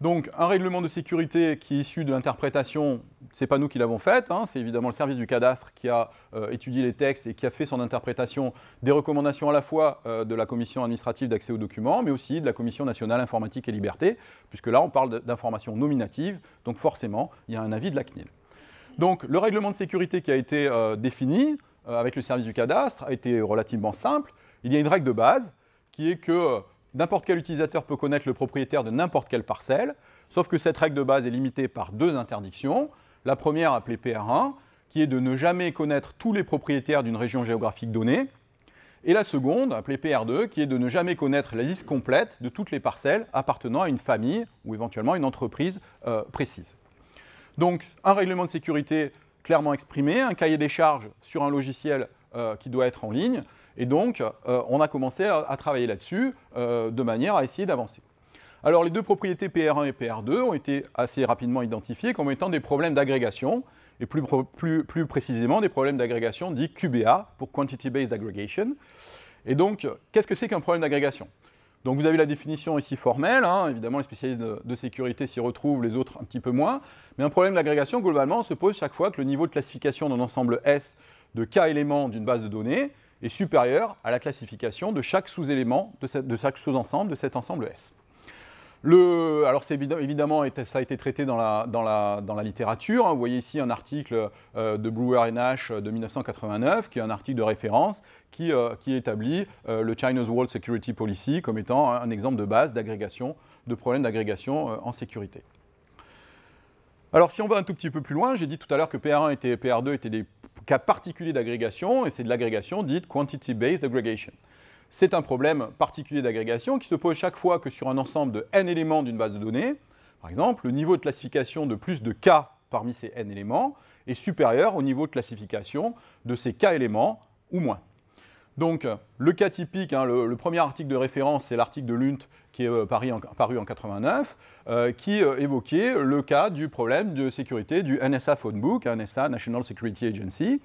Donc un règlement de sécurité qui est issu de l'interprétation, ce n'est pas nous qui l'avons faite, hein, c'est évidemment le service du cadastre qui a euh, étudié les textes et qui a fait son interprétation des recommandations à la fois euh, de la commission administrative d'accès aux documents, mais aussi de la commission nationale informatique et liberté, puisque là on parle d'informations nominatives, donc forcément il y a un avis de la CNIL. Donc le règlement de sécurité qui a été euh, défini avec le service du cadastre a été relativement simple. Il y a une règle de base qui est que N'importe quel utilisateur peut connaître le propriétaire de n'importe quelle parcelle, sauf que cette règle de base est limitée par deux interdictions. La première, appelée PR1, qui est de ne jamais connaître tous les propriétaires d'une région géographique donnée. Et la seconde, appelée PR2, qui est de ne jamais connaître la liste complète de toutes les parcelles appartenant à une famille ou éventuellement une entreprise euh, précise. Donc un règlement de sécurité clairement exprimé, un cahier des charges sur un logiciel euh, qui doit être en ligne, et donc, euh, on a commencé à, travailler là-dessus euh, de manière à essayer d'avancer. Alors, les deux propriétés PR1 et PR2 ont été assez rapidement identifiées comme étant des problèmes d'agrégation, et plus, précisément des problèmes d'agrégation dits QBA, pour Quantity Based Aggregation. Et donc, qu'est-ce que c'est qu'un problème d'agrégation donc vous avez la définition ici formelle, hein. évidemment les spécialistes de, de sécurité s'y retrouvent, les autres un petit peu moins, mais un problème d'agrégation globalement se pose chaque fois que le niveau de classification d'un ensemble S de k éléments d'une base de données est supérieur à la classification de chaque sous-élément, de, chaque sous-ensemble de cet ensemble S. alors c'est évidemment, ça a été traité dans la, littérature. Hein. Vous voyez ici un article euh, de Brewer et Nash euh, de 1989, qui est un article de référence, qui, euh, établit le China's World Security Policy comme étant un, exemple de base d'agrégation, de problèmes d'agrégation en sécurité. Alors si on va un tout petit peu plus loin, j'ai dit tout à l'heure que PR1 et PR2 étaient des cas particulier d'agrégation, et c'est de l'agrégation dite quantity-based aggregation. C'est un problème particulier d'agrégation qui se pose chaque fois que sur un ensemble de n éléments d'une base de données, par exemple, le niveau de classification de plus de k parmi ces n éléments est supérieur au niveau de classification de ces k éléments ou moins. Donc, le cas typique, hein, le, premier article de référence, c'est l'article de Lunt qui est euh, paru, en, 89, euh, qui euh, évoquait le cas du problème de sécurité du NSA Phone Book, NSA National Security Agency,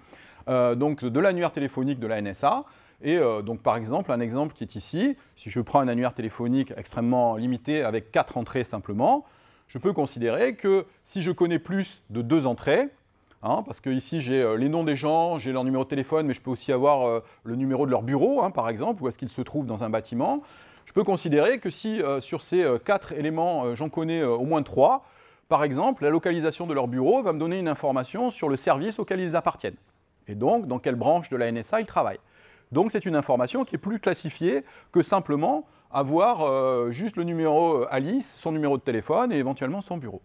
donc de l'annuaire téléphonique de la NSA. Et donc, par exemple, un exemple qui est ici, si je prends un annuaire téléphonique extrêmement limité avec quatre entrées simplement, je peux considérer que si je connais plus de deux entrées, Hein, parce que ici j'ai euh, les noms des gens, j'ai leur numéro de téléphone, mais je peux aussi avoir euh, le numéro de leur bureau, hein, par exemple, où est-ce qu'ils se trouvent dans un bâtiment. Je peux considérer que si euh, sur ces quatre éléments, j'en connais au moins trois, par exemple, la localisation de leur bureau va me donner une information sur le service auquel ils appartiennent, et donc dans quelle branche de la NSA ils travaillent. Donc c'est une information qui est plus classifiée que simplement avoir juste le numéro Alice, son numéro de téléphone et éventuellement son bureau.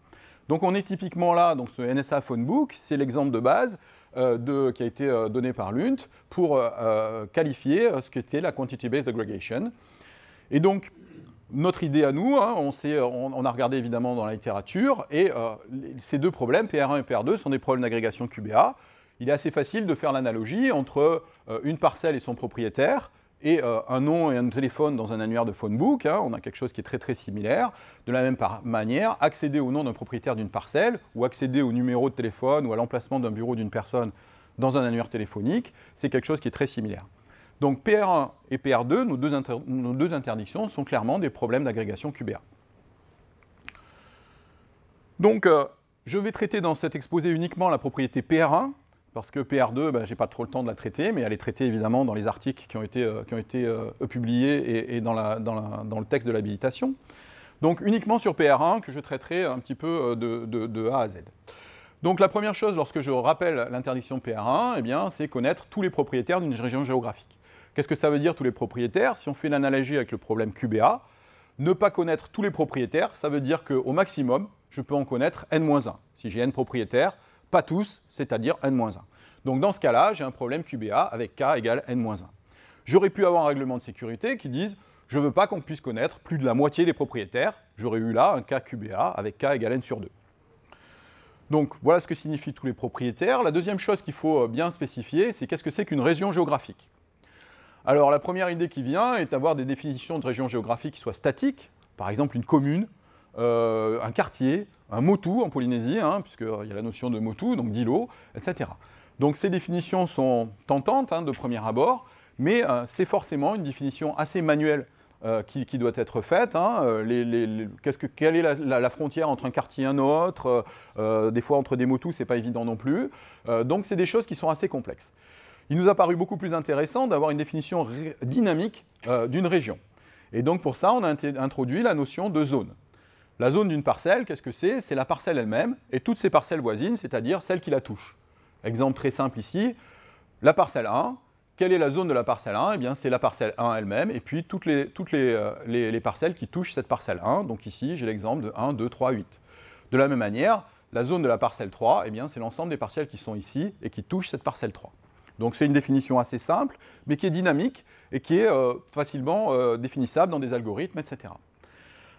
Donc on est typiquement là, donc ce NSA Phonebook, c'est l'exemple de base euh, qui a été euh, donné par l'UNT pour euh, qualifier ce qu'était la quantity-based aggregation. Et donc, notre idée à nous, hein, on, a regardé évidemment dans la littérature, et ces deux problèmes, PR1 et PR2, sont des problèmes d'agrégation QBA. Il est assez facile de faire l'analogie entre une parcelle et son propriétaire et euh, un nom et un téléphone dans un annuaire de phonebook, hein, on a quelque chose qui est très très similaire. De la même manière, accéder au nom d'un propriétaire d'une parcelle ou accéder au numéro de téléphone ou à l'emplacement d'un bureau d'une personne dans un annuaire téléphonique, c'est quelque chose qui est très similaire. Donc PR1 et PR2, nos deux, interdictions, sont clairement des problèmes d'agrégation QBA. Donc euh, je vais traiter dans cet exposé uniquement la propriété PR1, parce que PR2, ben, bah, je n'ai pas trop le temps de la traiter, mais elle est traitée évidemment dans les articles qui ont été, euh, qui ont été euh, publiés et, dans, la, dans, le texte de l'habilitation. Donc uniquement sur PR1 que je traiterai un petit peu euh, de, A à Z. Donc la première chose, lorsque je rappelle l'interdiction PR1, eh c'est connaître tous les propriétaires d'une région géographique. Qu'est-ce que ça veut dire tous les propriétaires Si on fait l'analogie avec le problème QBA, ne pas connaître tous les propriétaires, ça veut dire qu'au maximum, je peux en connaître n-1. Si j'ai n propriétaires, pas tous, c'est-à-dire n-1. Donc dans ce cas-là, j'ai un problème QBA avec K égale N-1. J'aurais pu avoir un règlement de sécurité qui dise je ne veux pas qu'on puisse connaître plus de la moitié des propriétaires. J'aurais eu là un K QBA avec K égale N sur 2. Donc voilà ce que signifient tous les propriétaires. La deuxième chose qu'il faut euh, bien spécifier, c'est qu'est-ce que c'est qu'une région géographique. Alors la première idée qui vient est d'avoir des définitions de régions géographiques qui soient statiques, par exemple une commune, euh, un quartier, un motu en Polynésie, hein, puisqu'il euh, y a la notion de motu, donc d'îlot, etc. Donc ces définitions sont tentantes hein, de premier abord, mais euh, c'est forcément une définition assez manuelle euh, qui, doit être faite. Hein, euh, quelle est la, frontière entre un quartier et un autre Des fois, entre des mots ce n'est pas évident non plus. donc c'est des choses qui sont assez complexes. Il nous a paru beaucoup plus intéressant d'avoir une définition dynamique d'une région. Et donc pour ça, on a introduit la notion de zone. La zone d'une parcelle, qu'est-ce que c'est C'est la parcelle elle-même et toutes ses parcelles voisines, c'est-à-dire celles qui la touchent. Exemple très simple ici, la parcelle 1, quelle est la zone de la parcelle 1 eh bien, c'est la parcelle 1 elle-même, et puis toutes, euh, les, parcelles qui touchent cette parcelle 1. Donc ici, j'ai l'exemple de 1, 2, 3, 8. De la même manière, la zone de la parcelle 3, eh bien, c'est l'ensemble des parcelles qui sont ici et qui touchent cette parcelle 3. Donc c'est une définition assez simple, mais qui est dynamique et qui est euh, facilement euh, définissable dans des algorithmes, etc.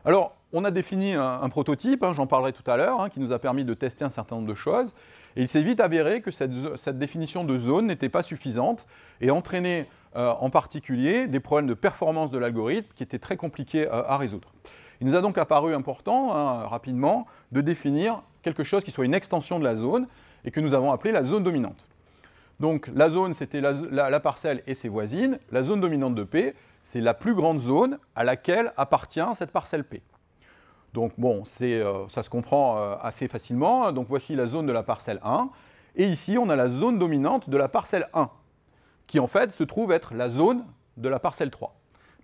Alors, on a défini un, prototype, hein, j'en parlerai tout à l'heure, hein, qui nous a permis de tester un certain nombre de choses il s'est vite avéré que cette, définition de zone n'était pas suffisante et entraînait euh, en particulier des problèmes de performance de l'algorithme qui étaient très compliqués euh, à résoudre. Il nous a donc apparu important, hein, rapidement, de définir quelque chose qui soit une extension de la zone et que nous avons appelé la zone dominante. Donc la zone, c'était la, parcelle et ses voisines. La zone dominante de P, c'est la plus grande zone à laquelle appartient cette parcelle P. Donc bon, euh, ça se comprend euh, assez facilement. Donc voici la zone de la parcelle 1. Et ici, on a la zone dominante de la parcelle 1, qui en fait se trouve être la zone de la parcelle 3.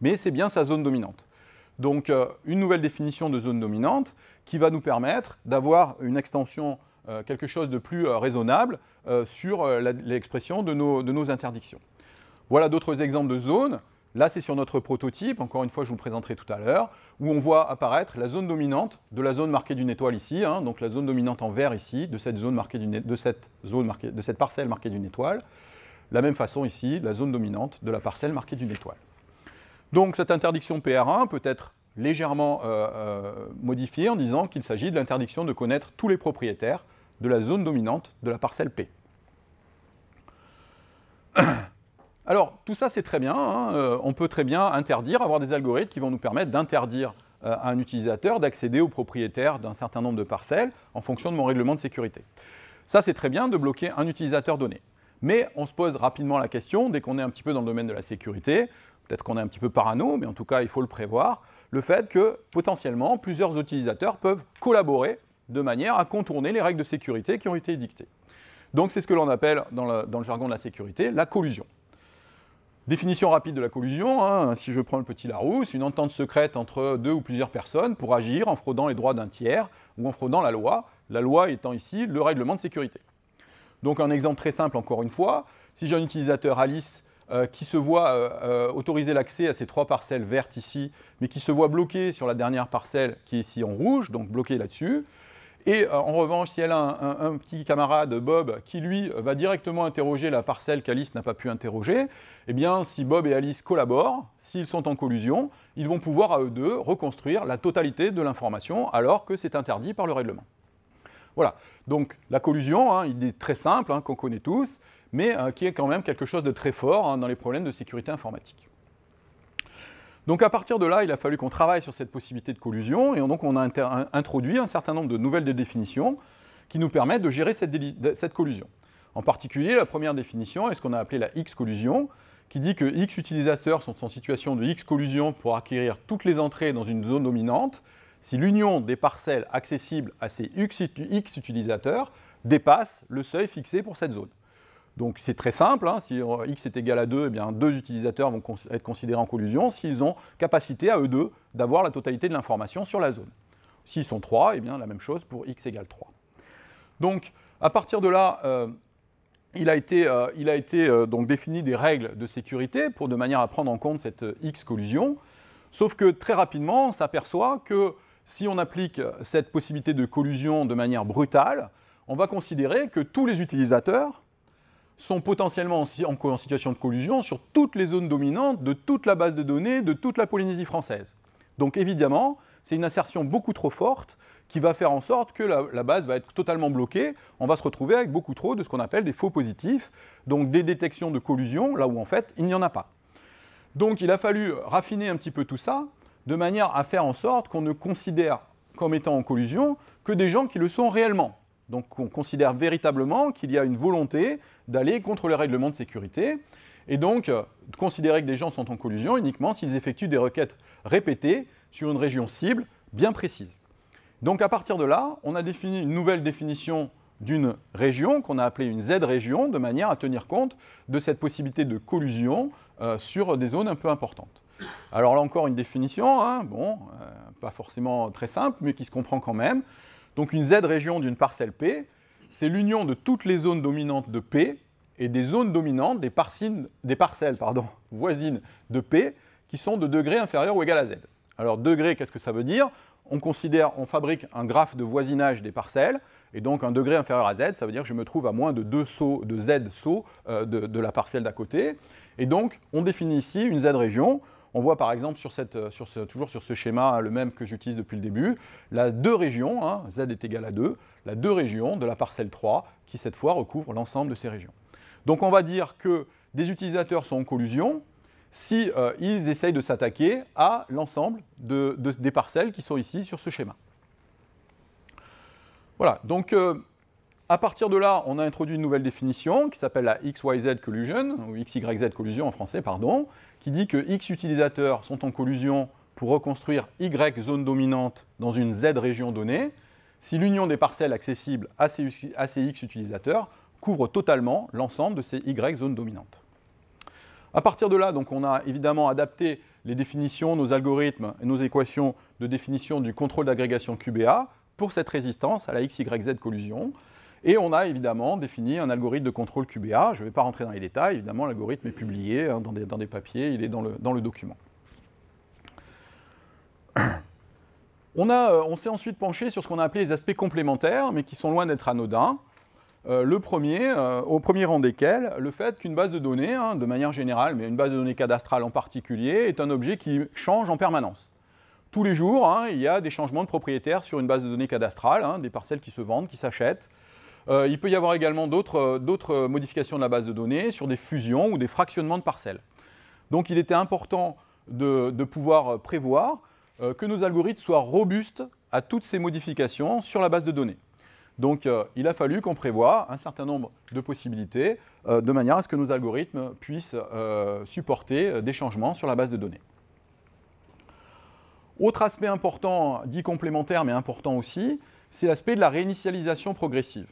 Mais c'est bien sa zone dominante. Donc euh, une nouvelle définition de zone dominante qui va nous permettre d'avoir une extension, quelque chose de plus raisonnable sur l'expression de nos, de nos interdictions. Voilà d'autres exemples de zones. Là, c'est sur notre prototype. Encore une fois, je vous le présenterai tout à l'heure où on voit apparaître la zone dominante de la zone marquée d'une étoile ici, hein, donc la zone dominante en vert ici, de cette, zone marquée de cette, zone de cette parcelle marquée d'une étoile. La même façon ici, la zone dominante de la parcelle marquée d'une étoile. Donc cette interdiction PR1 peut être légèrement euh, euh, modifiée en disant qu'il s'agit de l'interdiction de connaître tous les propriétaires de la zone dominante de la parcelle P. [clears throat] Alors, tout ça, c'est très bien. Hein. Euh, on peut très bien interdire, avoir des algorithmes qui vont nous permettre d'interdire à euh, un utilisateur d'accéder au propriétaire d'un certain nombre de parcelles en fonction de mon règlement de sécurité. Ça, c'est très bien de bloquer un utilisateur donné. Mais on se pose rapidement la question, dès qu'on est un petit peu dans le domaine de la sécurité, peut-être qu'on est un petit peu parano, mais en tout cas, il faut le prévoir, le fait que potentiellement, plusieurs utilisateurs peuvent collaborer de manière à contourner les règles de sécurité qui ont été édictées. Donc c'est ce que l'on appelle dans le, jargon de la sécurité la collusion. Définition rapide de la collusion, hein. si je prends le petit Larousse, une entente secrète entre deux ou plusieurs personnes pour agir en fraudant les droits d'un tiers ou en fraudant la loi, la loi étant ici le règlement de sécurité. Donc un exemple très simple encore une fois, si j'ai un utilisateur Alice euh, qui se voit euh, euh, autoriser l'accès à ces trois parcelles vertes ici, mais qui se voit bloqué sur la dernière parcelle qui est ici en rouge, donc bloqué là-dessus, et euh, en revanche, si elle a un, petit camarade, Bob, qui lui va directement interroger la parcelle qu'Alice n'a pas pu interroger, eh bien, si Bob et Alice collaborent, s'ils sont en collusion, ils vont pouvoir à eux deux reconstruire la totalité de l'information alors que c'est interdit par le règlement. Voilà, donc la collusion, hein, idée très simple, hein, qu'on connaît tous, mais euh, qui est quand même quelque chose de très fort hein, dans les problèmes de sécurité informatique. Donc à partir de là, il a fallu qu'on travaille sur cette possibilité de collusion et donc on a introduit un certain nombre de nouvelles définitions qui nous permettent de gérer cette, cette collusion. En particulier, la première définition est ce qu'on a appelé la X-collusion, qui dit que X utilisateurs sont en situation de X-collusion pour acquérir toutes les entrées dans une zone dominante si l'union des parcelles accessibles à ces X utilisateurs dépasse le seuil fixé pour cette zone. Donc c'est très simple, hein. si euh, x est égal à 2, eh bien deux utilisateurs vont être considérés en collusion s'ils ont capacité à eux deux d'avoir la totalité de l'information sur la zone. S'ils sont 3, eh bien la même chose pour x égale 3. Donc à partir de là, euh, il a été, euh, donc défini des règles de sécurité pour de manière à prendre en compte cette x collusion. Sauf que très rapidement, on s'aperçoit que si on applique cette possibilité de collusion de manière brutale, on va considérer que tous les utilisateurs sont potentiellement en, situation de collusion sur toutes les zones dominantes de toute la base de données de toute la Polynésie française. Donc évidemment, c'est une assertion beaucoup trop forte qui va faire en sorte que la, la, base va être totalement bloquée. On va se retrouver avec beaucoup trop de ce qu'on appelle des faux positifs, donc des détections de collusion, là où en fait il n'y en a pas. Donc il a fallu raffiner un petit peu tout ça, de manière à faire en sorte qu'on ne considère comme étant en collusion que des gens qui le sont réellement. Donc on considère véritablement qu'il y a une volonté d'aller contre le règlement de sécurité et donc euh, considérer que des gens sont en collusion uniquement s'ils effectuent des requêtes répétées sur une région cible bien précise. Donc à partir de là, on a défini une nouvelle définition d'une région qu'on a appelée une Z-région de manière à tenir compte de cette possibilité de collusion euh, sur des zones un peu importantes. Alors là encore une définition, hein, bon, euh, pas forcément très simple, mais qui se comprend quand même. Donc une Z-région d'une parcelle P, c'est l'union de toutes les zones dominantes de P et des zones dominantes des, des parcelles pardon, [laughs] voisines de P qui sont de degré inférieur ou égal à Z. Alors degré, qu'est-ce que ça veut dire On considère, on fabrique un graphe de voisinage des parcelles, et donc un degré inférieur à Z, ça veut dire que je me trouve à moins de 2 sauts, de Z sauts euh, de, la parcelle d'à côté. Et donc on définit ici une Z région on voit par exemple sur euh, toujours sur ce schéma, hein, le même que j'utilise depuis le début, la deux régions, hein, Z est égal à 2, la deux régions de la parcelle 3 qui cette fois recouvre l'ensemble de ces régions. Donc on va dire que des utilisateurs sont en collusion si euh, ils essayent de s'attaquer à l'ensemble des parcelles qui sont ici sur ce schéma. Voilà, donc euh, à partir de là, on a introduit une nouvelle définition qui s'appelle la XYZ collusion, ou XYZ collusion en français, pardon, qui dit que X utilisateurs sont en collusion pour reconstruire Y zone dominante dans une Z région donnée, si l'union des parcelles accessibles à ces, X utilisateurs couvre totalement l'ensemble de ces Y zones dominantes. À partir de là, donc, on a évidemment adapté les définitions, nos algorithmes et nos équations de définition du contrôle d'agrégation QBA pour cette résistance à la XYZ collusion. Et on a évidemment défini un algorithme de contrôle QBA. Je ne vais pas rentrer dans les détails, évidemment, l'algorithme est publié hein, dans, des, papiers, il est dans le, document. [clears throat] Euh, on, s'est ensuite penché sur ce qu'on a appelé les aspects complémentaires, mais qui sont loin d'être anodins. Euh, le premier, euh, au premier rang desquels, le fait qu'une base de données, hein, de manière générale, mais une base de données cadastrale en particulier, est un objet qui change en permanence. Tous les jours, hein, il y a des changements de propriétaires sur une base de données cadastrale, des parcelles qui se vendent, qui s'achètent, euh, il peut y avoir également d'autres euh, euh, modifications de la base de données sur des fusions ou des fractionnements de parcelles. Donc il était important de, pouvoir prévoir que nos algorithmes soient robustes à toutes ces modifications sur la base de données. Donc il a fallu qu'on prévoie un certain nombre de possibilités de manière à ce que nos algorithmes puissent supporter des changements sur la base de données. Autre aspect important, dit complémentaire mais important aussi, c'est l'aspect de la réinitialisation progressive.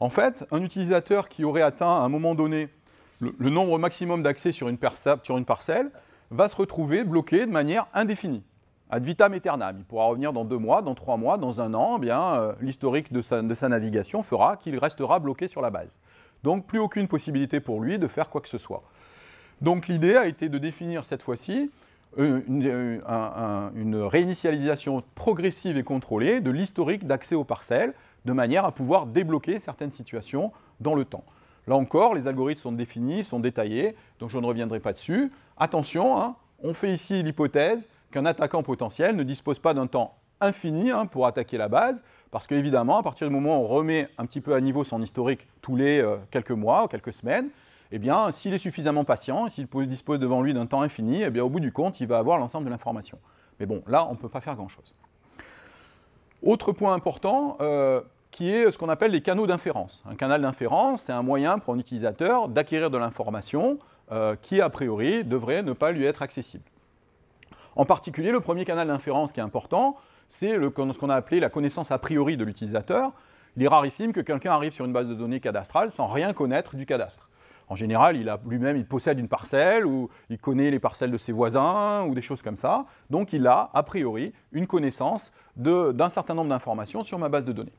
En fait, un utilisateur qui aurait atteint à un moment donné le, nombre maximum d'accès sur, une parcelle va se retrouver bloqué de manière indéfinie, ad vitam aeternam. Il pourra revenir dans deux mois, dans trois mois, dans un an, eh bien euh, l'historique de sa, navigation fera qu'il restera bloqué sur la base. Donc plus aucune possibilité pour lui de faire quoi que ce soit. Donc l'idée a été de définir cette fois-ci euh, euh, une, réinitialisation progressive et contrôlée de l'historique d'accès aux parcelles de manière à pouvoir débloquer certaines situations dans le temps. Là encore, les algorithmes sont définis, sont détaillés, donc je ne reviendrai pas dessus. Attention, hein, on fait ici l'hypothèse qu'un attaquant potentiel ne dispose pas d'un temps infini hein, pour attaquer la base, parce qu'évidemment, à partir du moment où on remet un petit peu à niveau son historique tous les euh, quelques mois ou quelques semaines, eh bien, s'il est suffisamment patient, s'il dispose devant lui d'un temps infini, eh bien, au bout du compte, il va avoir l'ensemble de l'information. Mais bon, là, on ne peut pas faire grand-chose. Autre point important, euh, qui est ce qu'on appelle les canaux d'inférence. Un canal d'inférence, c'est un moyen pour un utilisateur d'acquérir de l'information euh, qui, a priori, devrait ne pas lui être accessible. En particulier, le premier canal d'inférence qui est important, c'est ce qu'on a appelé la connaissance a priori de l'utilisateur. Il est rarissime que quelqu'un arrive sur une base de données cadastrale sans rien connaître du cadastre. En général, lui-même, il possède une parcelle, ou il connaît les parcelles de ses voisins, ou des choses comme ça. Donc, il a, a priori, une connaissance d'un certain nombre d'informations sur ma base de données.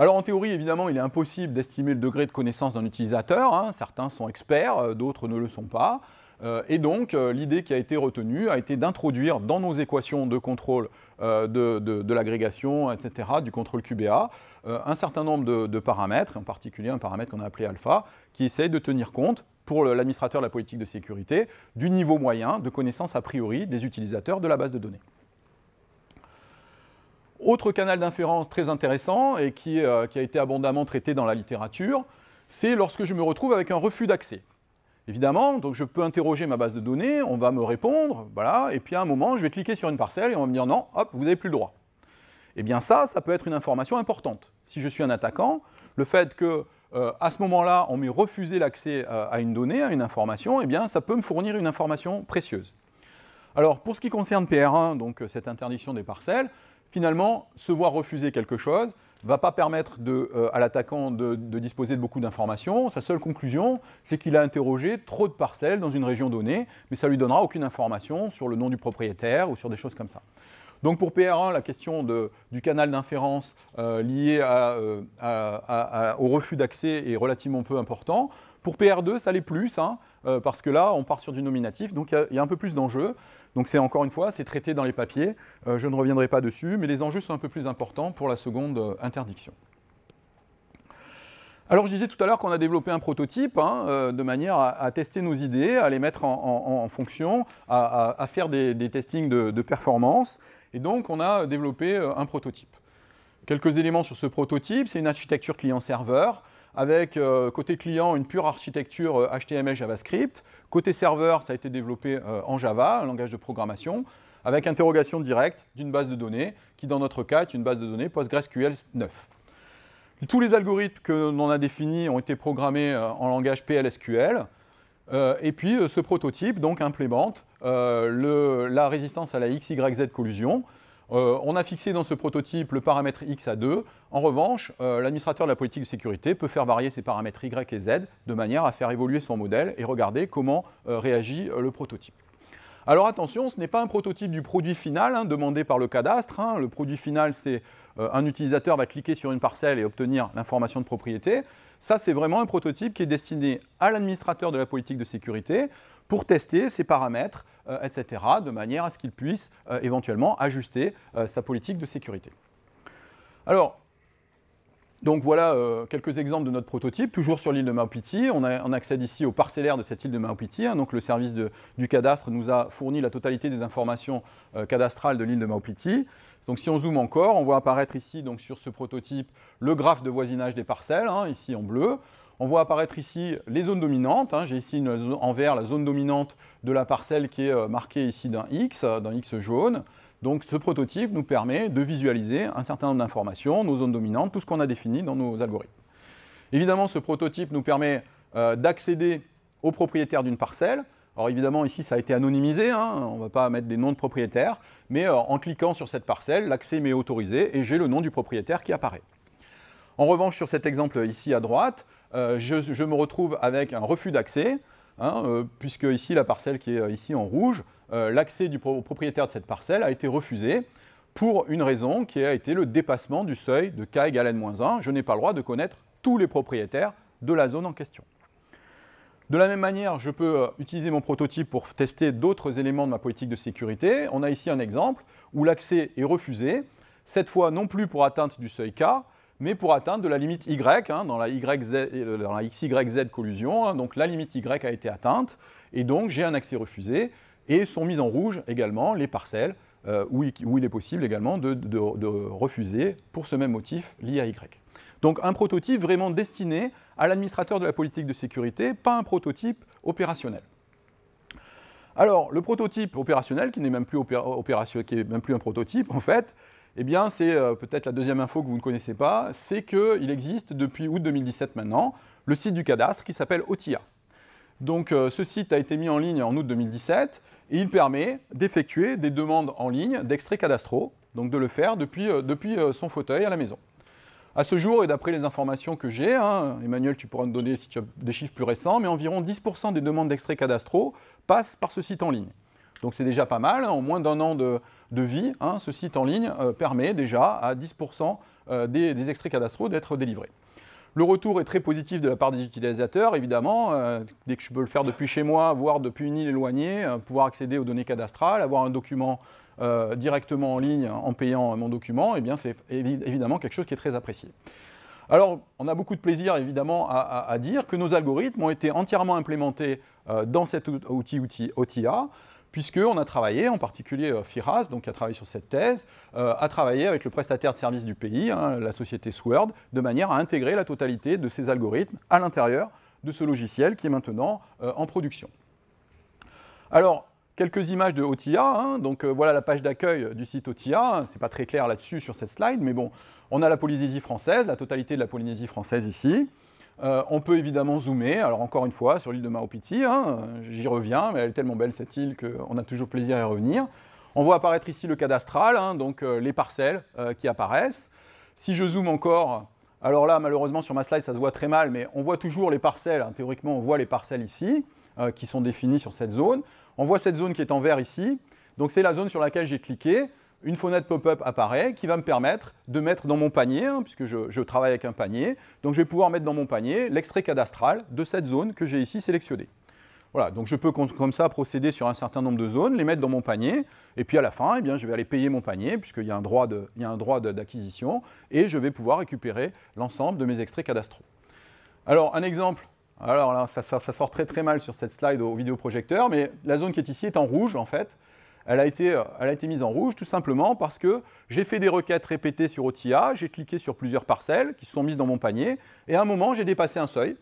Alors en théorie, évidemment, il est impossible d'estimer le degré de connaissance d'un utilisateur. Hein. Certains sont experts, euh, d'autres ne le sont pas. Euh, et donc, euh, l'idée qui a été retenue a été d'introduire dans nos équations de contrôle de, l'agrégation, etc., du contrôle QBA, un certain nombre de, de, paramètres, en particulier un paramètre qu'on a appelé alpha, qui essaye de tenir compte, pour l'administrateur de la politique de sécurité, du niveau moyen de connaissance a priori des utilisateurs de la base de données. Autre canal d'inférence très intéressant et euh, qui, a été abondamment traité dans la littérature, c'est lorsque je me retrouve avec un refus d'accès. Évidemment, donc je peux interroger ma base de données, on va me répondre, voilà, et puis à un moment, je vais cliquer sur une parcelle et on va me dire non, hop, vous n'avez plus le droit. Eh bien ça, ça peut être une information importante. Si je suis un attaquant, le fait qu'à euh, ce moment-là, on m'ait refusé l'accès euh, à une donnée, à une information, eh bien ça peut me fournir une information précieuse. Alors pour ce qui concerne PR1, donc cette interdiction des parcelles, finalement, se voir refuser quelque chose ne va pas permettre euh, à l'attaquant de, disposer de beaucoup d'informations. Sa seule conclusion, c'est qu'il a interrogé trop de parcelles dans une région donnée, mais ça ne lui donnera aucune information sur le nom du propriétaire ou sur des choses comme ça. Donc pour PR1, la question du canal d'inférence euh, lié euh, au refus d'accès est relativement peu important. Pour PR2, ça l'est plus, hein, parce que là, on part sur du nominatif, donc il y, a un peu plus d'enjeux. Donc c'est encore une fois, c'est traité dans les papiers, euh, je ne reviendrai pas dessus, mais les enjeux sont un peu plus importants pour la seconde euh, interdiction. Alors je disais tout à l'heure qu'on a développé un prototype hein, euh, de manière à, tester nos idées, à les mettre en, fonction, à, faire des, testings de, performance. Et donc on a développé un prototype. Quelques éléments sur ce prototype, c'est une architecture client-serveur avec euh, côté client une pure architecture HTML euh, JavaScript. Côté serveur, ça a été développé euh, en Java, un langage de programmation, avec interrogation directe d'une base de données, qui dans notre cas est une base de données PostgreSQL 9. Tous les algorithmes que l'on a définis ont été programmés en langage PLSQL. et puis ce prototype donc implémente la résistance à la XYZ collusion euh, on a fixé dans ce prototype le paramètre X à 2. En revanche, euh, l'administrateur de la politique de sécurité peut faire varier ses paramètres Y et Z de manière à faire évoluer son modèle et regarder comment euh, réagit le prototype. Alors attention, ce n'est pas un prototype du produit final hein, demandé par le cadastre. Hein. Le produit final, c'est un utilisateur va cliquer sur une parcelle et obtenir l'information de propriété. Ça, c'est vraiment un prototype qui est destiné à l'administrateur de la politique de sécurité pour tester ses paramètres, euh, etc., de manière à ce qu'il puisse euh, éventuellement ajuster euh, sa politique de sécurité. Alors, donc voilà quelques exemples de notre prototype, toujours sur l'île de Maupiti. On, accède ici au parcellaire de cette île de Maupiti. Hein. donc le service du cadastre nous a fourni la totalité des informations cadastrales de l'île de Maupiti. Donc si on zoome encore, on voit apparaître ici donc, sur ce prototype le graphe de voisinage des parcelles, hein, ici en bleu on voit apparaître ici les zones dominantes. Hein. J'ai ici en vert la zone dominante de la parcelle qui est euh, marquée ici d'un X, euh, d'un X jaune. Donc ce prototype nous permet de visualiser un certain nombre d'informations, nos zones dominantes, tout ce qu'on a défini dans nos algorithmes. Évidemment, ce prototype nous permet euh, d'accéder aux propriétaire d'une parcelle. Alors évidemment, ici, ça a été anonymisé, hein. on ne va pas mettre des noms de propriétaires, mais en cliquant sur cette parcelle, l'accès m'est autorisé et j'ai le nom du propriétaire qui apparaît. En revanche, sur cet exemple ici à droite, euh, je, me retrouve avec un refus d'accès, hein, euh, puisque ici, la parcelle qui est euh, ici en rouge, l'accès du propriétaire de cette parcelle a été refusé pour une raison qui a été le dépassement du seuil de k égale n-1. Je n'ai pas le droit de connaître tous les propriétaires de la zone en question. De la même manière, je peux utiliser mon prototype pour tester d'autres éléments de ma politique de sécurité. On a ici un exemple où l'accès est refusé, cette fois non plus pour atteinte du seuil K, mais pour atteindre de la limite Y, hein, dans, la YZ, euh, dans XYZ collusion, hein, donc la limite Y a été atteinte, et donc j'ai un accès refusé, et sont mises en rouge également les parcelles euh, où, il, est possible également de, refuser pour ce même motif lié à Y. Donc un prototype vraiment destiné à l'administrateur de la politique de sécurité, pas un prototype opérationnel. Alors le prototype opérationnel, qui n'est même, plus même plus un prototype en fait, eh bien, c'est euh, peut-être la deuxième info que vous ne connaissez pas, c'est qu'il existe depuis août 2017 maintenant le site du cadastre qui s'appelle OTIA. Donc euh, ce site a été mis en ligne en août 2017 et il permet d'effectuer des demandes en ligne d'extraits cadastraux, donc de le faire depuis, euh, son fauteuil à la maison. À ce jour, et d'après les informations que j'ai, hein, Emmanuel, tu pourras me donner si tu as des chiffres plus récents, mais environ 10% des demandes d'extraits cadastraux passent par ce site en ligne. Donc c'est déjà pas mal, en hein. moins d'un an de, vie, hein, ce site en ligne euh, permet déjà à 10% euh, des, extraits cadastraux d'être délivrés. Le retour est très positif de la part des utilisateurs, évidemment. Euh, dès que je peux le faire depuis chez moi, voire depuis une île éloignée, pouvoir accéder aux données cadastrales, avoir un document directement en ligne en payant mon document, eh bien c'est évidemment quelque chose qui est très apprécié. Alors, on a beaucoup de plaisir évidemment à, à dire que nos algorithmes ont été entièrement implémentés dans cet outil, outil OTA puisqu'on a travaillé, en particulier euh, Firas, donc, qui a travaillé sur cette thèse, euh, a travaillé avec le prestataire de services du pays, hein, la société Sword, de manière à intégrer la totalité de ces algorithmes à l'intérieur de ce logiciel qui est maintenant euh, en production. Alors, quelques images de OTIA. Hein, donc voilà la page d'accueil du site OTIA. Ce n'est pas très clair là-dessus sur cette slide, mais bon, on a la Polynésie française, la totalité de la Polynésie française ici. Euh, on peut évidemment zoomer, alors encore une fois, sur l'île de Maupiti, hein, j'y reviens, mais elle est tellement belle cette île qu'on a toujours plaisir à y revenir. On voit apparaître ici le cadastral, hein, donc euh, les parcelles euh, qui apparaissent. Si je zoome encore, alors là, malheureusement, sur ma slide, ça se voit très mal, mais on voit toujours les parcelles, hein. théoriquement, on voit les parcelles ici, qui sont définies sur cette zone. On voit cette zone qui est en vert ici, donc c'est la zone sur laquelle j'ai cliqué une fenêtre pop-up apparaît qui va me permettre de mettre dans mon panier, hein, puisque je, travaille avec un panier, donc je vais pouvoir mettre dans mon panier l'extrait cadastral de cette zone que j'ai ici sélectionnée. Voilà, donc je peux comme ça procéder sur un certain nombre de zones, les mettre dans mon panier, et puis à la fin, eh bien, je vais aller payer mon panier, puisqu'il y a un droit d'acquisition, et je vais pouvoir récupérer l'ensemble de mes extraits cadastraux. Alors, un exemple alors là, ça, sort très très mal sur cette slide au vidéoprojecteur, mais la zone qui est ici est en rouge en fait. Euh, elle a, été, mise en rouge tout simplement parce que j'ai fait des requêtes répétées sur OTIA, j'ai cliqué sur plusieurs parcelles qui se sont mises dans mon panier, et à un moment, j'ai dépassé un seuil.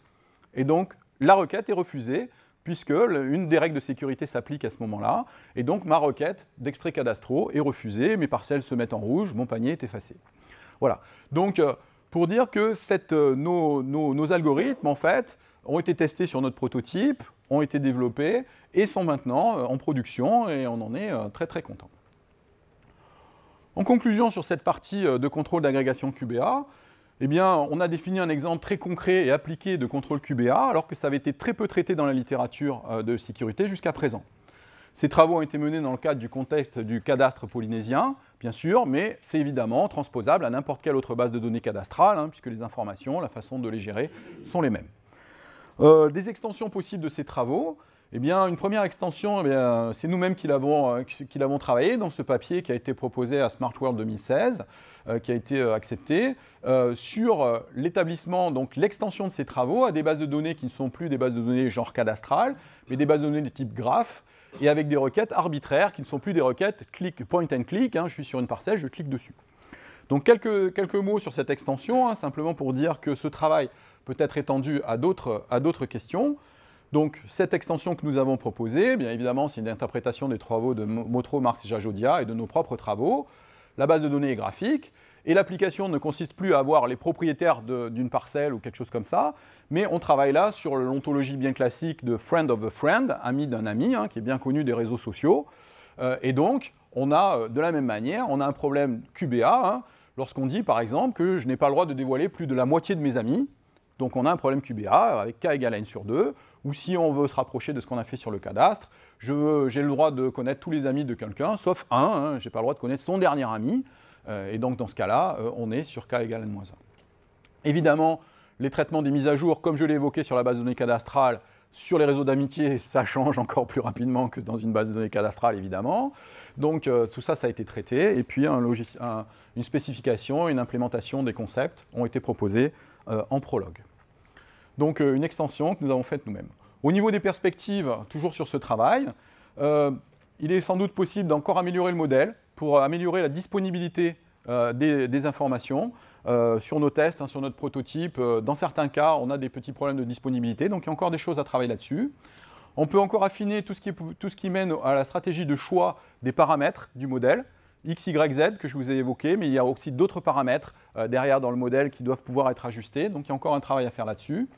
Et donc, la requête est refusée puisque une des règles de sécurité s'applique à ce moment-là. Et donc, ma requête d'extrait cadastro est refusée, mes parcelles se mettent en rouge, mon panier est effacé. Voilà. Donc, euh, pour dire que euh, nos, nos, algorithmes, en fait, ont été testés sur notre prototype, ont été développés et sont maintenant euh, en production et on en est euh, très très content. En conclusion sur cette partie euh, de contrôle d'agrégation QBA, eh bien, on a défini un exemple très concret et appliqué de contrôle QBA, alors que ça avait été très peu traité dans la littérature de sécurité jusqu'à présent. Ces travaux ont été menés dans le cadre du contexte du cadastre polynésien, bien sûr, mais c'est évidemment transposable à n'importe quelle autre base de données cadastrale, hein, puisque les informations, la façon de les gérer sont les mêmes. Euh, des extensions possibles de ces travaux. Eh bien, une première extension, eh c'est nous-mêmes euh, qui l'avons travaillé dans ce papier qui a été proposé à Smart World 2016, euh, qui a été accepté, sur l'établissement, donc l'extension de ces travaux à des bases de données qui ne sont plus des bases de données genre cadastral, mais des bases de données de type graphe, et avec des requêtes arbitraires qui ne sont plus des requêtes click, point and click, hein, je suis sur une parcelle, je clique dessus. Donc quelques, mots sur cette extension, hein, simplement pour dire que ce travail peut être étendue à d'autres questions. Donc cette extension que nous avons proposée, bien évidemment, c'est une interprétation des travaux de Motro, Marx et Jajodia et de nos propres travaux. La base de données est graphique et l'application ne consiste plus à avoir les propriétaires d'une parcelle ou quelque chose comme ça, mais on travaille là sur l'ontologie bien classique de friend of a friend, ami d'un ami, hein, qui est bien connu des réseaux sociaux. Euh, et donc, on a euh, de la même manière, on a un problème QBA hein, lorsqu'on dit par exemple que je n'ai pas le droit de dévoiler plus de la moitié de mes amis. Donc on a un problème QBA avec K égale N sur 2, ou si on veut se rapprocher de ce qu'on a fait sur le cadastre, j'ai le droit de connaître tous les amis de quelqu'un, sauf un, hein, je n'ai pas le droit de connaître son dernier ami, euh, et donc dans ce cas-là, euh, on est sur K égale N-1. Évidemment, les traitements des mises à jour, comme je l'ai évoqué sur la base de données cadastrale, sur les réseaux d'amitié, ça change encore plus rapidement que dans une base de données cadastrale, évidemment. Donc euh, tout ça, ça a été traité. Et puis une spécification, une implémentation des concepts ont été proposés euh, en prologue. Donc euh, une extension que nous avons faite nous-mêmes. Au niveau des perspectives, toujours sur ce travail, il est sans doute possible d'encore améliorer le modèle pour améliorer la disponibilité des informations, euh, sur nos tests, hein, sur notre prototype. Euh, dans certains cas, on a des petits problèmes de disponibilité, donc il y a encore des choses à travailler là-dessus. On peut encore affiner tout ce, qui, mène à la stratégie de choix des paramètres du modèle, X, Y, Z que je vous ai évoqué, mais il y a aussi d'autres paramètres euh, derrière dans le modèle qui doivent pouvoir être ajustés, donc il y a encore un travail à faire là-dessus.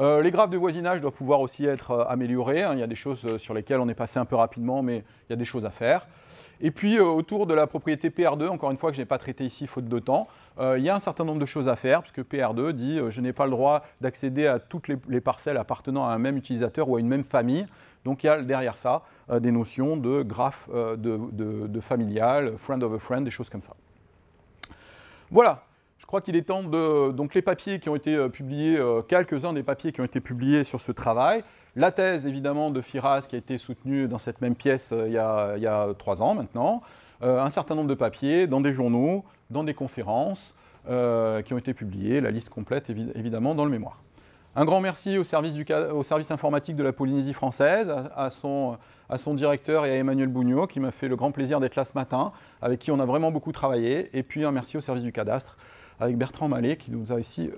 les graphes de voisinage doivent pouvoir aussi être améliorés. Hein, il y a des choses sur lesquelles on est passé un peu rapidement, mais il y a des choses à faire. Et puis, autour de la propriété PR2, encore une fois, que je n'ai pas traité ici, faute de temps, euh, il y a un certain nombre de choses à faire, puisque PR2 dit euh, je n'ai pas le droit d'accéder à toutes les, parcelles appartenant à un même utilisateur ou à une même famille. Donc il y a derrière ça euh, des notions de graphe de, familial, friend of a friend, des choses comme ça. Voilà, je crois qu'il est temps de... Donc les papiers qui ont été publiés, quelques-uns des papiers qui ont été publiés sur ce travail, la thèse évidemment de Firas qui a été soutenue dans cette même pièce il y, a, il, y a, trois ans maintenant, un certain nombre de papiers dans des journaux, dans des conférences euh, qui ont été publiées, la liste complète évidemment dans le mémoire. Un grand merci au service, informatique de la Polynésie française, à, son, directeur et à Emmanuel Bougnot qui m'a fait le grand plaisir d'être là ce matin, avec qui on a vraiment beaucoup travaillé. Et puis un merci au service du cadastre, avec Bertrand Mallet qui nous a ici,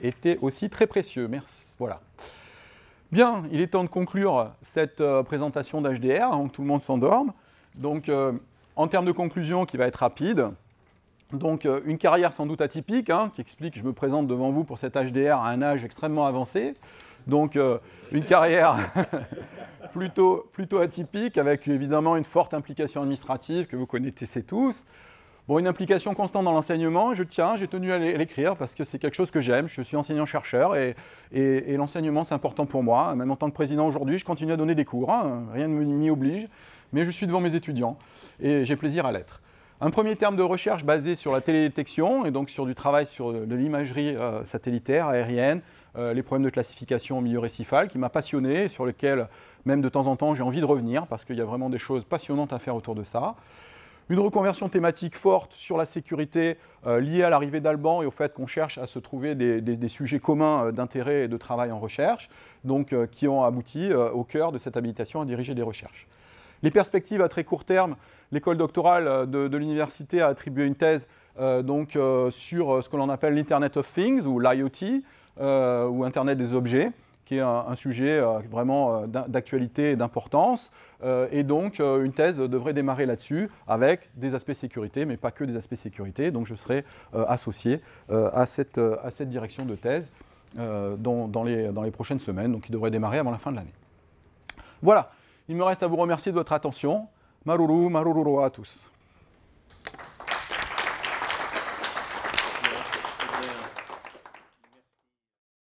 été aussi très précieux. Merci. Voilà. Bien, il est temps de conclure cette euh, présentation d'HDR avant hein, que tout le monde s'endorme. Donc, euh, en termes de conclusion qui va être rapide, donc euh, une carrière sans doute atypique, hein, qui explique que je me présente devant vous pour cet HDR à un âge extrêmement avancé. Donc euh, une carrière [laughs] plutôt, plutôt atypique, avec évidemment une forte implication administrative que vous connaissez tous. Bon, une implication constante dans l'enseignement, je tiens, j'ai tenu à l'écrire parce que c'est quelque chose que j'aime. Je suis enseignant-chercheur et, l'enseignement, c'est important pour moi. Même en tant que président aujourd'hui, je continue à donner des cours. Hein. rien ne m'y oblige, mais je suis devant mes étudiants et j'ai plaisir à l'être. Un premier terme de recherche basé sur la télédétection et donc sur du travail sur euh, de l'imagerie euh, satellitaire, aérienne, euh, les problèmes de classification au milieu récifal qui m'a passionné, sur lequel même de temps en temps j'ai envie de revenir parce qu'il y a vraiment des choses passionnantes à faire autour de ça. Une reconversion thématique forte sur la sécurité liée à l'arrivée d'Alban et au fait qu'on cherche à se trouver des, sujets communs d'intérêt et de travail en recherche, donc qui ont abouti au cœur de cette habilitation à diriger des recherches. Les perspectives à très court terme, l'école doctorale euh, de, l'université a attribué une thèse euh, donc, euh, sur ce que l'on appelle l'Internet of Things ou l'IoT, ou Internet des objets qui est un, sujet vraiment d'actualité et d'importance. et donc, une thèse devrait démarrer là-dessus avec des aspects sécurité, mais pas que des aspects sécurité. Donc, je serai associé à cette, direction de thèse dans, les, dans, les, prochaines semaines, donc qui devrait démarrer avant la fin de l'année. Voilà, il me reste à vous remercier de votre attention. Maruru Marururuatus.